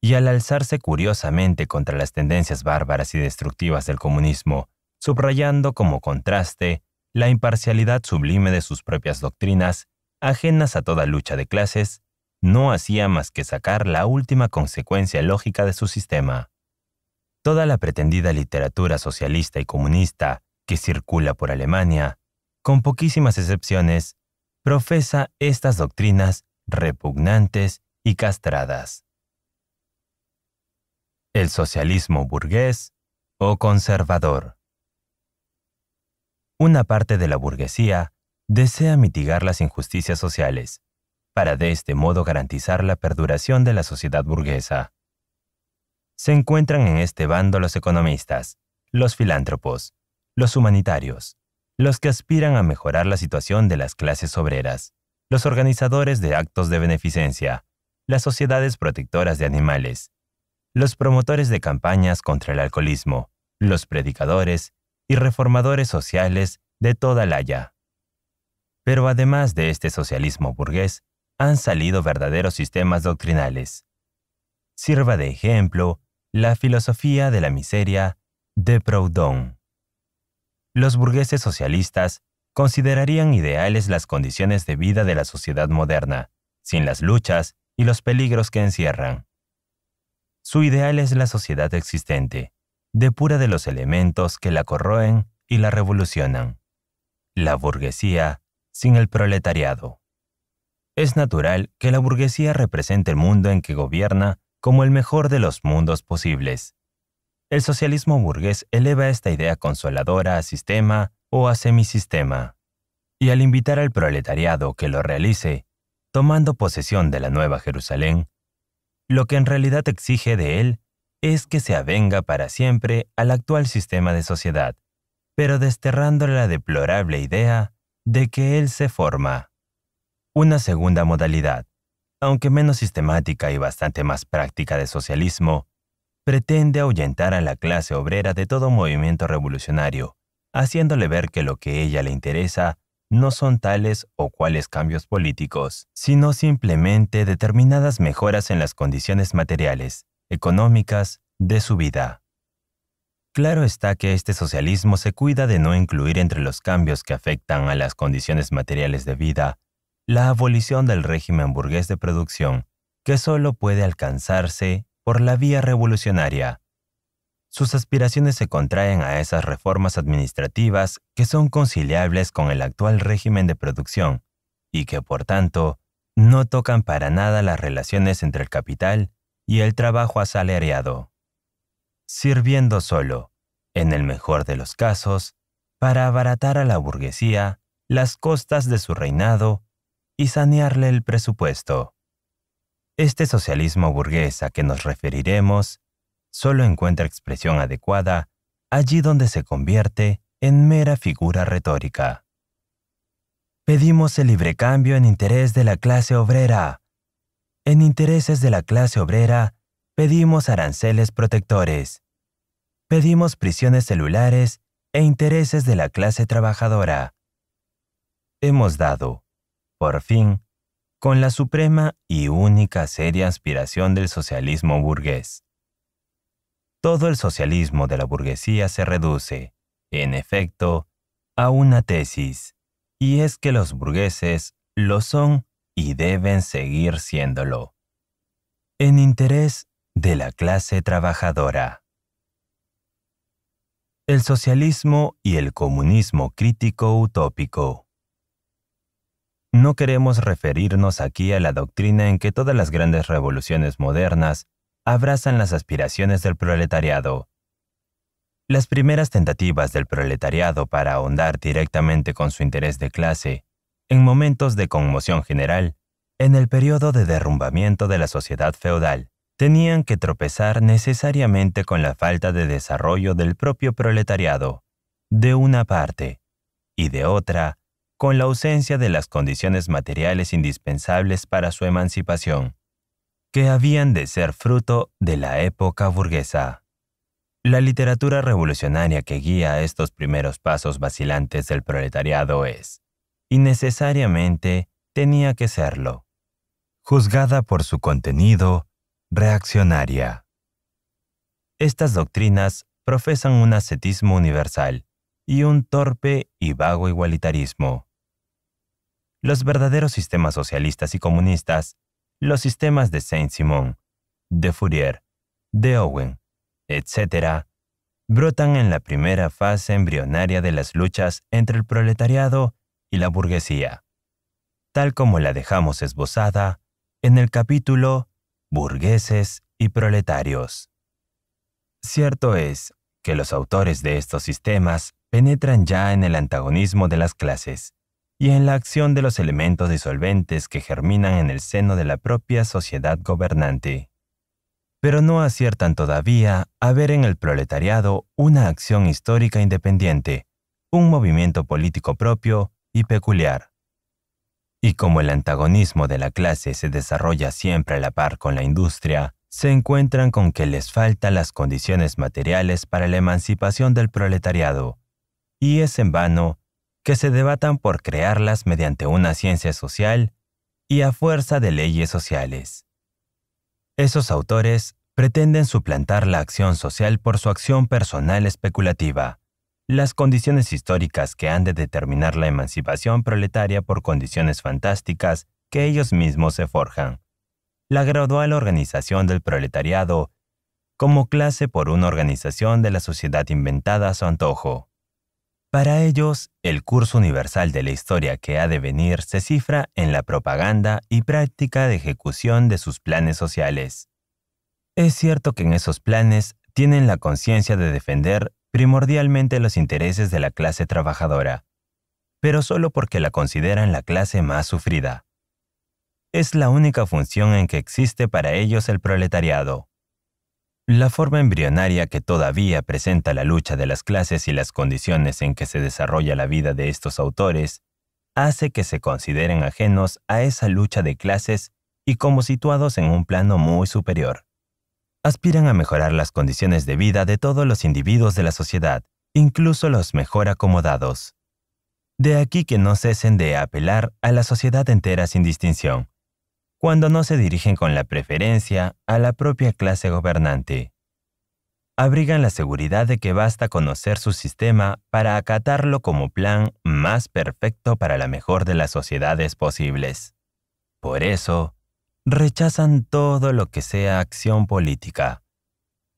Y al alzarse curiosamente contra las tendencias bárbaras y destructivas del comunismo, subrayando como contraste la imparcialidad sublime de sus propias doctrinas, ajenas a toda lucha de clases, no hacía más que sacar la última consecuencia lógica de su sistema. Toda la pretendida literatura socialista y comunista que circula por Alemania, con poquísimas excepciones, profesa estas doctrinas repugnantes y castradas. El socialismo burgués o conservador. Una parte de la burguesía desea mitigar las injusticias sociales, para de este modo garantizar la perduración de la sociedad burguesa. Se encuentran en este bando los economistas, los filántropos, los humanitarios, los que aspiran a mejorar la situación de las clases obreras, los organizadores de actos de beneficencia, las sociedades protectoras de animales, los promotores de campañas contra el alcoholismo, los predicadores y reformadores sociales de toda la haya. Pero además de este socialismo burgués, han salido verdaderos sistemas doctrinales. Sirva de ejemplo la filosofía de la miseria de Proudhon los burgueses socialistas considerarían ideales las condiciones de vida de la sociedad moderna, sin las luchas y los peligros que encierran. Su ideal es la sociedad existente, depura de los elementos que la corroen y la revolucionan. La burguesía sin el proletariado. Es natural que la burguesía represente el mundo en que gobierna como el mejor de los mundos posibles, el socialismo burgués eleva esta idea consoladora a sistema o a semisistema, y al invitar al proletariado que lo realice, tomando posesión de la Nueva Jerusalén, lo que en realidad exige de él es que se avenga para siempre al actual sistema de sociedad, pero desterrando la deplorable idea de que él se forma. Una segunda modalidad, aunque menos sistemática y bastante más práctica de socialismo, pretende ahuyentar a la clase obrera de todo movimiento revolucionario, haciéndole ver que lo que a ella le interesa no son tales o cuales cambios políticos, sino simplemente determinadas mejoras en las condiciones materiales, económicas, de su vida. Claro está que este socialismo se cuida de no incluir entre los cambios que afectan a las condiciones materiales de vida la abolición del régimen burgués de producción, que solo puede alcanzarse por la vía revolucionaria. Sus aspiraciones se contraen a esas reformas administrativas que son conciliables con el actual régimen de producción y que, por tanto, no tocan para nada las relaciones entre el capital y el trabajo asalariado, sirviendo solo, en el mejor de los casos, para abaratar a la burguesía las costas de su reinado y sanearle el presupuesto. Este socialismo burgués a que nos referiremos solo encuentra expresión adecuada allí donde se convierte en mera figura retórica. Pedimos el libre cambio en interés de la clase obrera. En intereses de la clase obrera, pedimos aranceles protectores. Pedimos prisiones celulares e intereses de la clase trabajadora. Hemos dado, por fin, con la suprema y única seria aspiración del socialismo burgués. Todo el socialismo de la burguesía se reduce, en efecto, a una tesis, y es que los burgueses lo son y deben seguir siéndolo. En interés de la clase trabajadora. El socialismo y el comunismo crítico utópico. No queremos referirnos aquí a la doctrina en que todas las grandes revoluciones modernas abrazan las aspiraciones del proletariado. Las primeras tentativas del proletariado para ahondar directamente con su interés de clase, en momentos de conmoción general, en el periodo de derrumbamiento de la sociedad feudal, tenían que tropezar necesariamente con la falta de desarrollo del propio proletariado, de una parte, y de otra, con la ausencia de las condiciones materiales indispensables para su emancipación, que habían de ser fruto de la época burguesa. La literatura revolucionaria que guía estos primeros pasos vacilantes del proletariado es, y necesariamente tenía que serlo, juzgada por su contenido, reaccionaria. Estas doctrinas profesan un ascetismo universal y un torpe y vago igualitarismo los verdaderos sistemas socialistas y comunistas, los sistemas de Saint-Simon, de Fourier, de Owen, etc., brotan en la primera fase embrionaria de las luchas entre el proletariado y la burguesía, tal como la dejamos esbozada en el capítulo Burgueses y Proletarios. Cierto es que los autores de estos sistemas penetran ya en el antagonismo de las clases, y en la acción de los elementos disolventes que germinan en el seno de la propia sociedad gobernante. Pero no aciertan todavía a ver en el proletariado una acción histórica independiente, un movimiento político propio y peculiar. Y como el antagonismo de la clase se desarrolla siempre a la par con la industria, se encuentran con que les faltan las condiciones materiales para la emancipación del proletariado. Y es en vano que se debatan por crearlas mediante una ciencia social y a fuerza de leyes sociales. Esos autores pretenden suplantar la acción social por su acción personal especulativa, las condiciones históricas que han de determinar la emancipación proletaria por condiciones fantásticas que ellos mismos se forjan, la gradual organización del proletariado como clase por una organización de la sociedad inventada a su antojo. Para ellos, el curso universal de la historia que ha de venir se cifra en la propaganda y práctica de ejecución de sus planes sociales. Es cierto que en esos planes tienen la conciencia de defender primordialmente los intereses de la clase trabajadora, pero solo porque la consideran la clase más sufrida. Es la única función en que existe para ellos el proletariado, la forma embrionaria que todavía presenta la lucha de las clases y las condiciones en que se desarrolla la vida de estos autores hace que se consideren ajenos a esa lucha de clases y como situados en un plano muy superior. Aspiran a mejorar las condiciones de vida de todos los individuos de la sociedad, incluso los mejor acomodados. De aquí que no cesen de apelar a la sociedad entera sin distinción, cuando no se dirigen con la preferencia a la propia clase gobernante. Abrigan la seguridad de que basta conocer su sistema para acatarlo como plan más perfecto para la mejor de las sociedades posibles. Por eso, rechazan todo lo que sea acción política,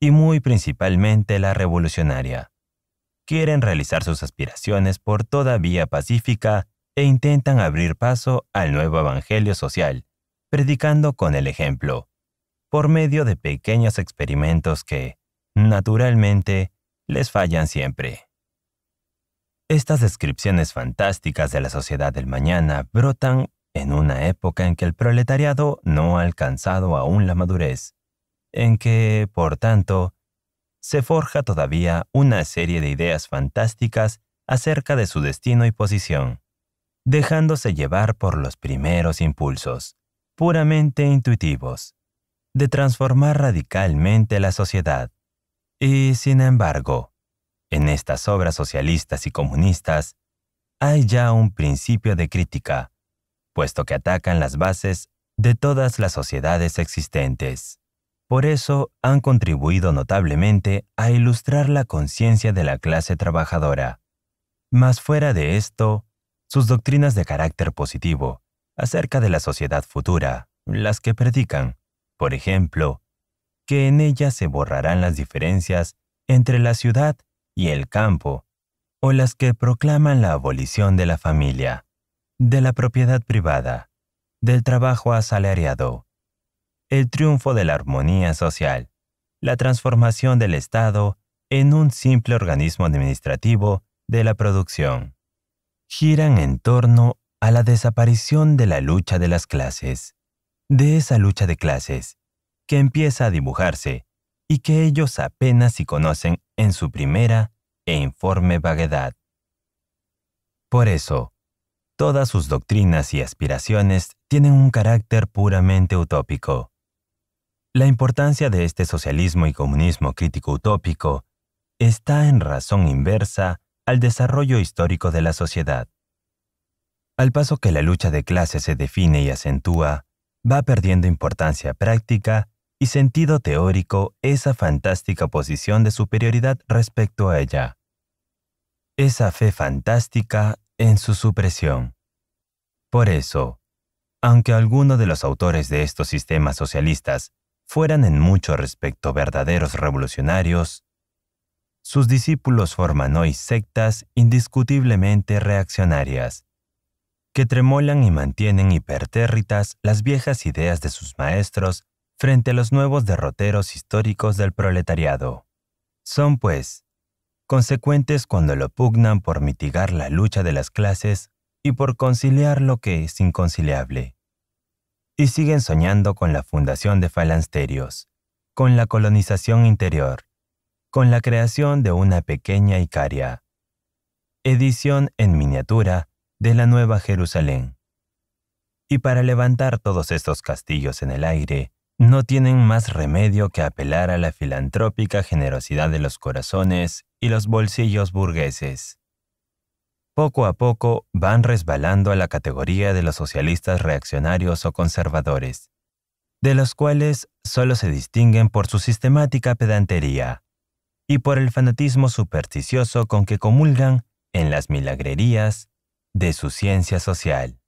y muy principalmente la revolucionaria. Quieren realizar sus aspiraciones por toda vía pacífica e intentan abrir paso al nuevo Evangelio social, predicando con el ejemplo, por medio de pequeños experimentos que, naturalmente, les fallan siempre. Estas descripciones fantásticas de la sociedad del mañana brotan en una época en que el proletariado no ha alcanzado aún la madurez, en que, por tanto, se forja todavía una serie de ideas fantásticas acerca de su destino y posición, dejándose llevar por los primeros impulsos puramente intuitivos, de transformar radicalmente la sociedad. Y sin embargo, en estas obras socialistas y comunistas hay ya un principio de crítica, puesto que atacan las bases de todas las sociedades existentes. Por eso han contribuido notablemente a ilustrar la conciencia de la clase trabajadora. Más fuera de esto, sus doctrinas de carácter positivo, acerca de la sociedad futura, las que predican, por ejemplo, que en ella se borrarán las diferencias entre la ciudad y el campo, o las que proclaman la abolición de la familia, de la propiedad privada, del trabajo asalariado, el triunfo de la armonía social, la transformación del Estado en un simple organismo administrativo de la producción giran en torno a la desaparición de la lucha de las clases, de esa lucha de clases que empieza a dibujarse y que ellos apenas si conocen en su primera e informe vaguedad. Por eso, todas sus doctrinas y aspiraciones tienen un carácter puramente utópico. La importancia de este socialismo y comunismo crítico utópico está en razón inversa al desarrollo histórico de la sociedad. Al paso que la lucha de clases se define y acentúa, va perdiendo importancia práctica y sentido teórico esa fantástica posición de superioridad respecto a ella. Esa fe fantástica en su supresión. Por eso, aunque algunos de los autores de estos sistemas socialistas fueran en mucho respecto verdaderos revolucionarios, sus discípulos forman hoy sectas indiscutiblemente reaccionarias, que tremolan y mantienen hipertérritas las viejas ideas de sus maestros frente a los nuevos derroteros históricos del proletariado. Son, pues, consecuentes cuando lo pugnan por mitigar la lucha de las clases y por conciliar lo que es inconciliable. Y siguen soñando con la fundación de falansterios, con la colonización interior, con la creación de una pequeña Icaria. Edición en miniatura de la Nueva Jerusalén. Y para levantar todos estos castillos en el aire, no tienen más remedio que apelar a la filantrópica generosidad de los corazones y los bolsillos burgueses. Poco a poco van resbalando a la categoría de los socialistas reaccionarios o conservadores, de los cuales solo se distinguen por su sistemática pedantería y por el fanatismo supersticioso con que comulgan en las milagrerías de su ciencia social.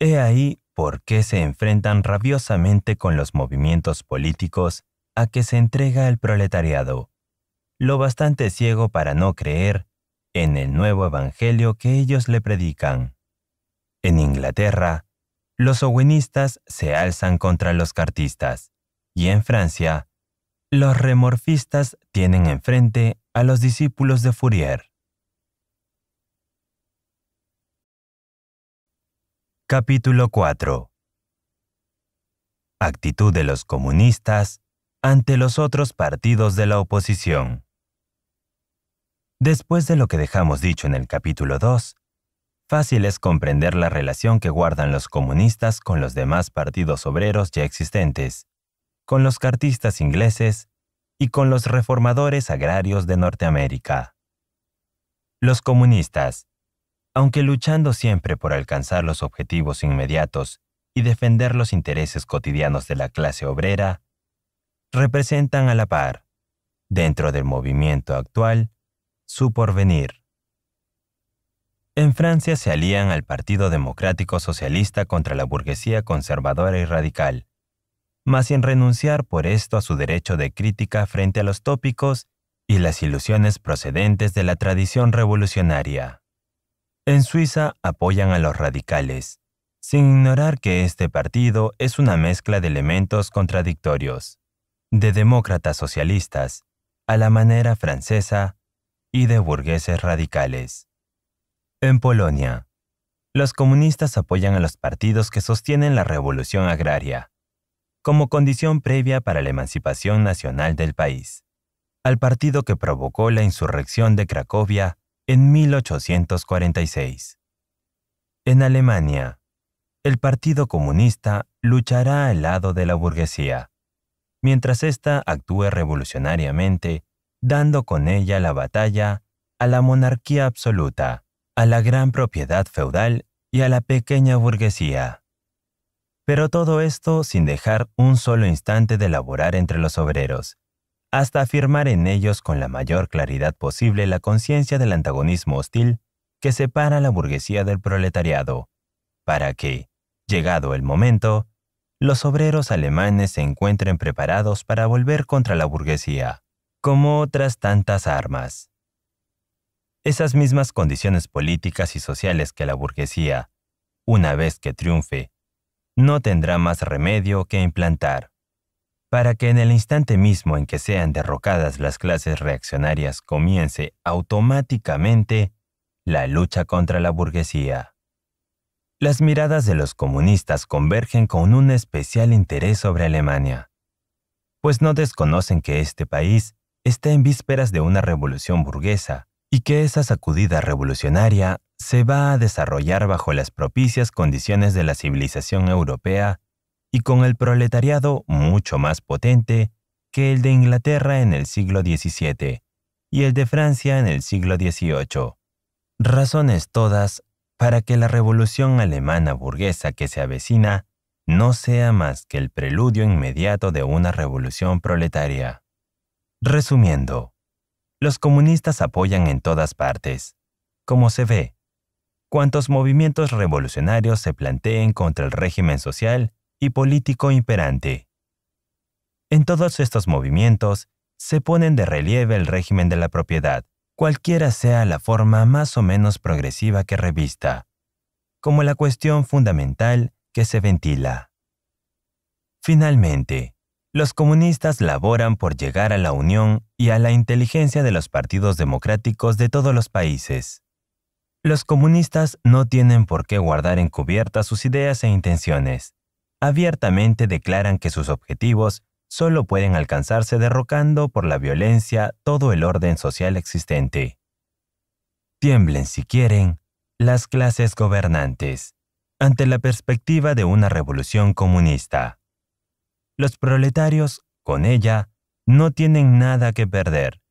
He ahí por qué se enfrentan rabiosamente con los movimientos políticos a que se entrega el proletariado, lo bastante ciego para no creer en el nuevo evangelio que ellos le predican. En Inglaterra, los owenistas se alzan contra los cartistas, y en Francia, los remorfistas tienen enfrente a los discípulos de Fourier. Capítulo 4 Actitud de los comunistas ante los otros partidos de la oposición. Después de lo que dejamos dicho en el capítulo 2, fácil es comprender la relación que guardan los comunistas con los demás partidos obreros ya existentes, con los cartistas ingleses y con los reformadores agrarios de Norteamérica. Los comunistas, aunque luchando siempre por alcanzar los objetivos inmediatos y defender los intereses cotidianos de la clase obrera, representan a la par, dentro del movimiento actual, su porvenir. En Francia se alían al Partido Democrático Socialista contra la burguesía conservadora y radical, mas sin renunciar por esto a su derecho de crítica frente a los tópicos y las ilusiones procedentes de la tradición revolucionaria. En Suiza apoyan a los radicales, sin ignorar que este partido es una mezcla de elementos contradictorios, de demócratas socialistas, a la manera francesa, y de burgueses radicales. En Polonia, los comunistas apoyan a los partidos que sostienen la revolución agraria, como condición previa para la emancipación nacional del país, al partido que provocó la insurrección de Cracovia en 1846. En Alemania, el Partido Comunista luchará al lado de la burguesía, mientras ésta actúe revolucionariamente, dando con ella la batalla a la monarquía absoluta, a la gran propiedad feudal y a la pequeña burguesía. Pero todo esto sin dejar un solo instante de laborar entre los obreros, hasta afirmar en ellos con la mayor claridad posible la conciencia del antagonismo hostil que separa la burguesía del proletariado, para que, llegado el momento, los obreros alemanes se encuentren preparados para volver contra la burguesía, como otras tantas armas. Esas mismas condiciones políticas y sociales que la burguesía, una vez que triunfe, no tendrá más remedio que implantar para que en el instante mismo en que sean derrocadas las clases reaccionarias comience automáticamente la lucha contra la burguesía. Las miradas de los comunistas convergen con un especial interés sobre Alemania, pues no desconocen que este país está en vísperas de una revolución burguesa y que esa sacudida revolucionaria se va a desarrollar bajo las propicias condiciones de la civilización europea y con el proletariado mucho más potente que el de Inglaterra en el siglo XVII y el de Francia en el siglo XVIII. Razones todas para que la revolución alemana burguesa que se avecina no sea más que el preludio inmediato de una revolución proletaria. Resumiendo, los comunistas apoyan en todas partes, como se ve. Cuantos movimientos revolucionarios se planteen contra el régimen social político imperante. En todos estos movimientos se ponen de relieve el régimen de la propiedad, cualquiera sea la forma más o menos progresiva que revista, como la cuestión fundamental que se ventila. Finalmente, los comunistas laboran por llegar a la unión y a la inteligencia de los partidos democráticos de todos los países. Los comunistas no tienen por qué guardar encubiertas sus ideas e intenciones abiertamente declaran que sus objetivos solo pueden alcanzarse derrocando por la violencia todo el orden social existente. Tiemblen, si quieren, las clases gobernantes ante la perspectiva de una revolución comunista. Los proletarios, con ella, no tienen nada que perder,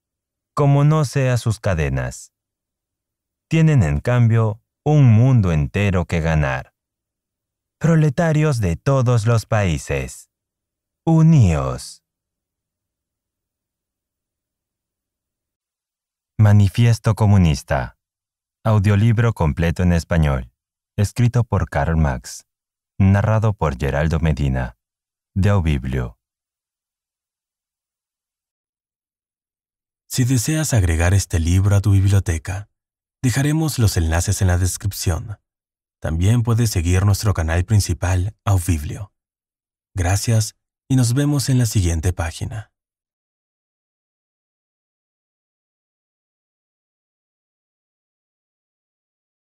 como no sea sus cadenas. Tienen, en cambio, un mundo entero que ganar proletarios de todos los países. Uníos. Manifiesto Comunista. Audiolibro completo en español. Escrito por Karl Marx. Narrado por Geraldo Medina. De Aubiblio. Si deseas agregar este libro a tu biblioteca, dejaremos los enlaces en la descripción. También puedes seguir nuestro canal principal, Aufiblio. Gracias y nos vemos en la siguiente página.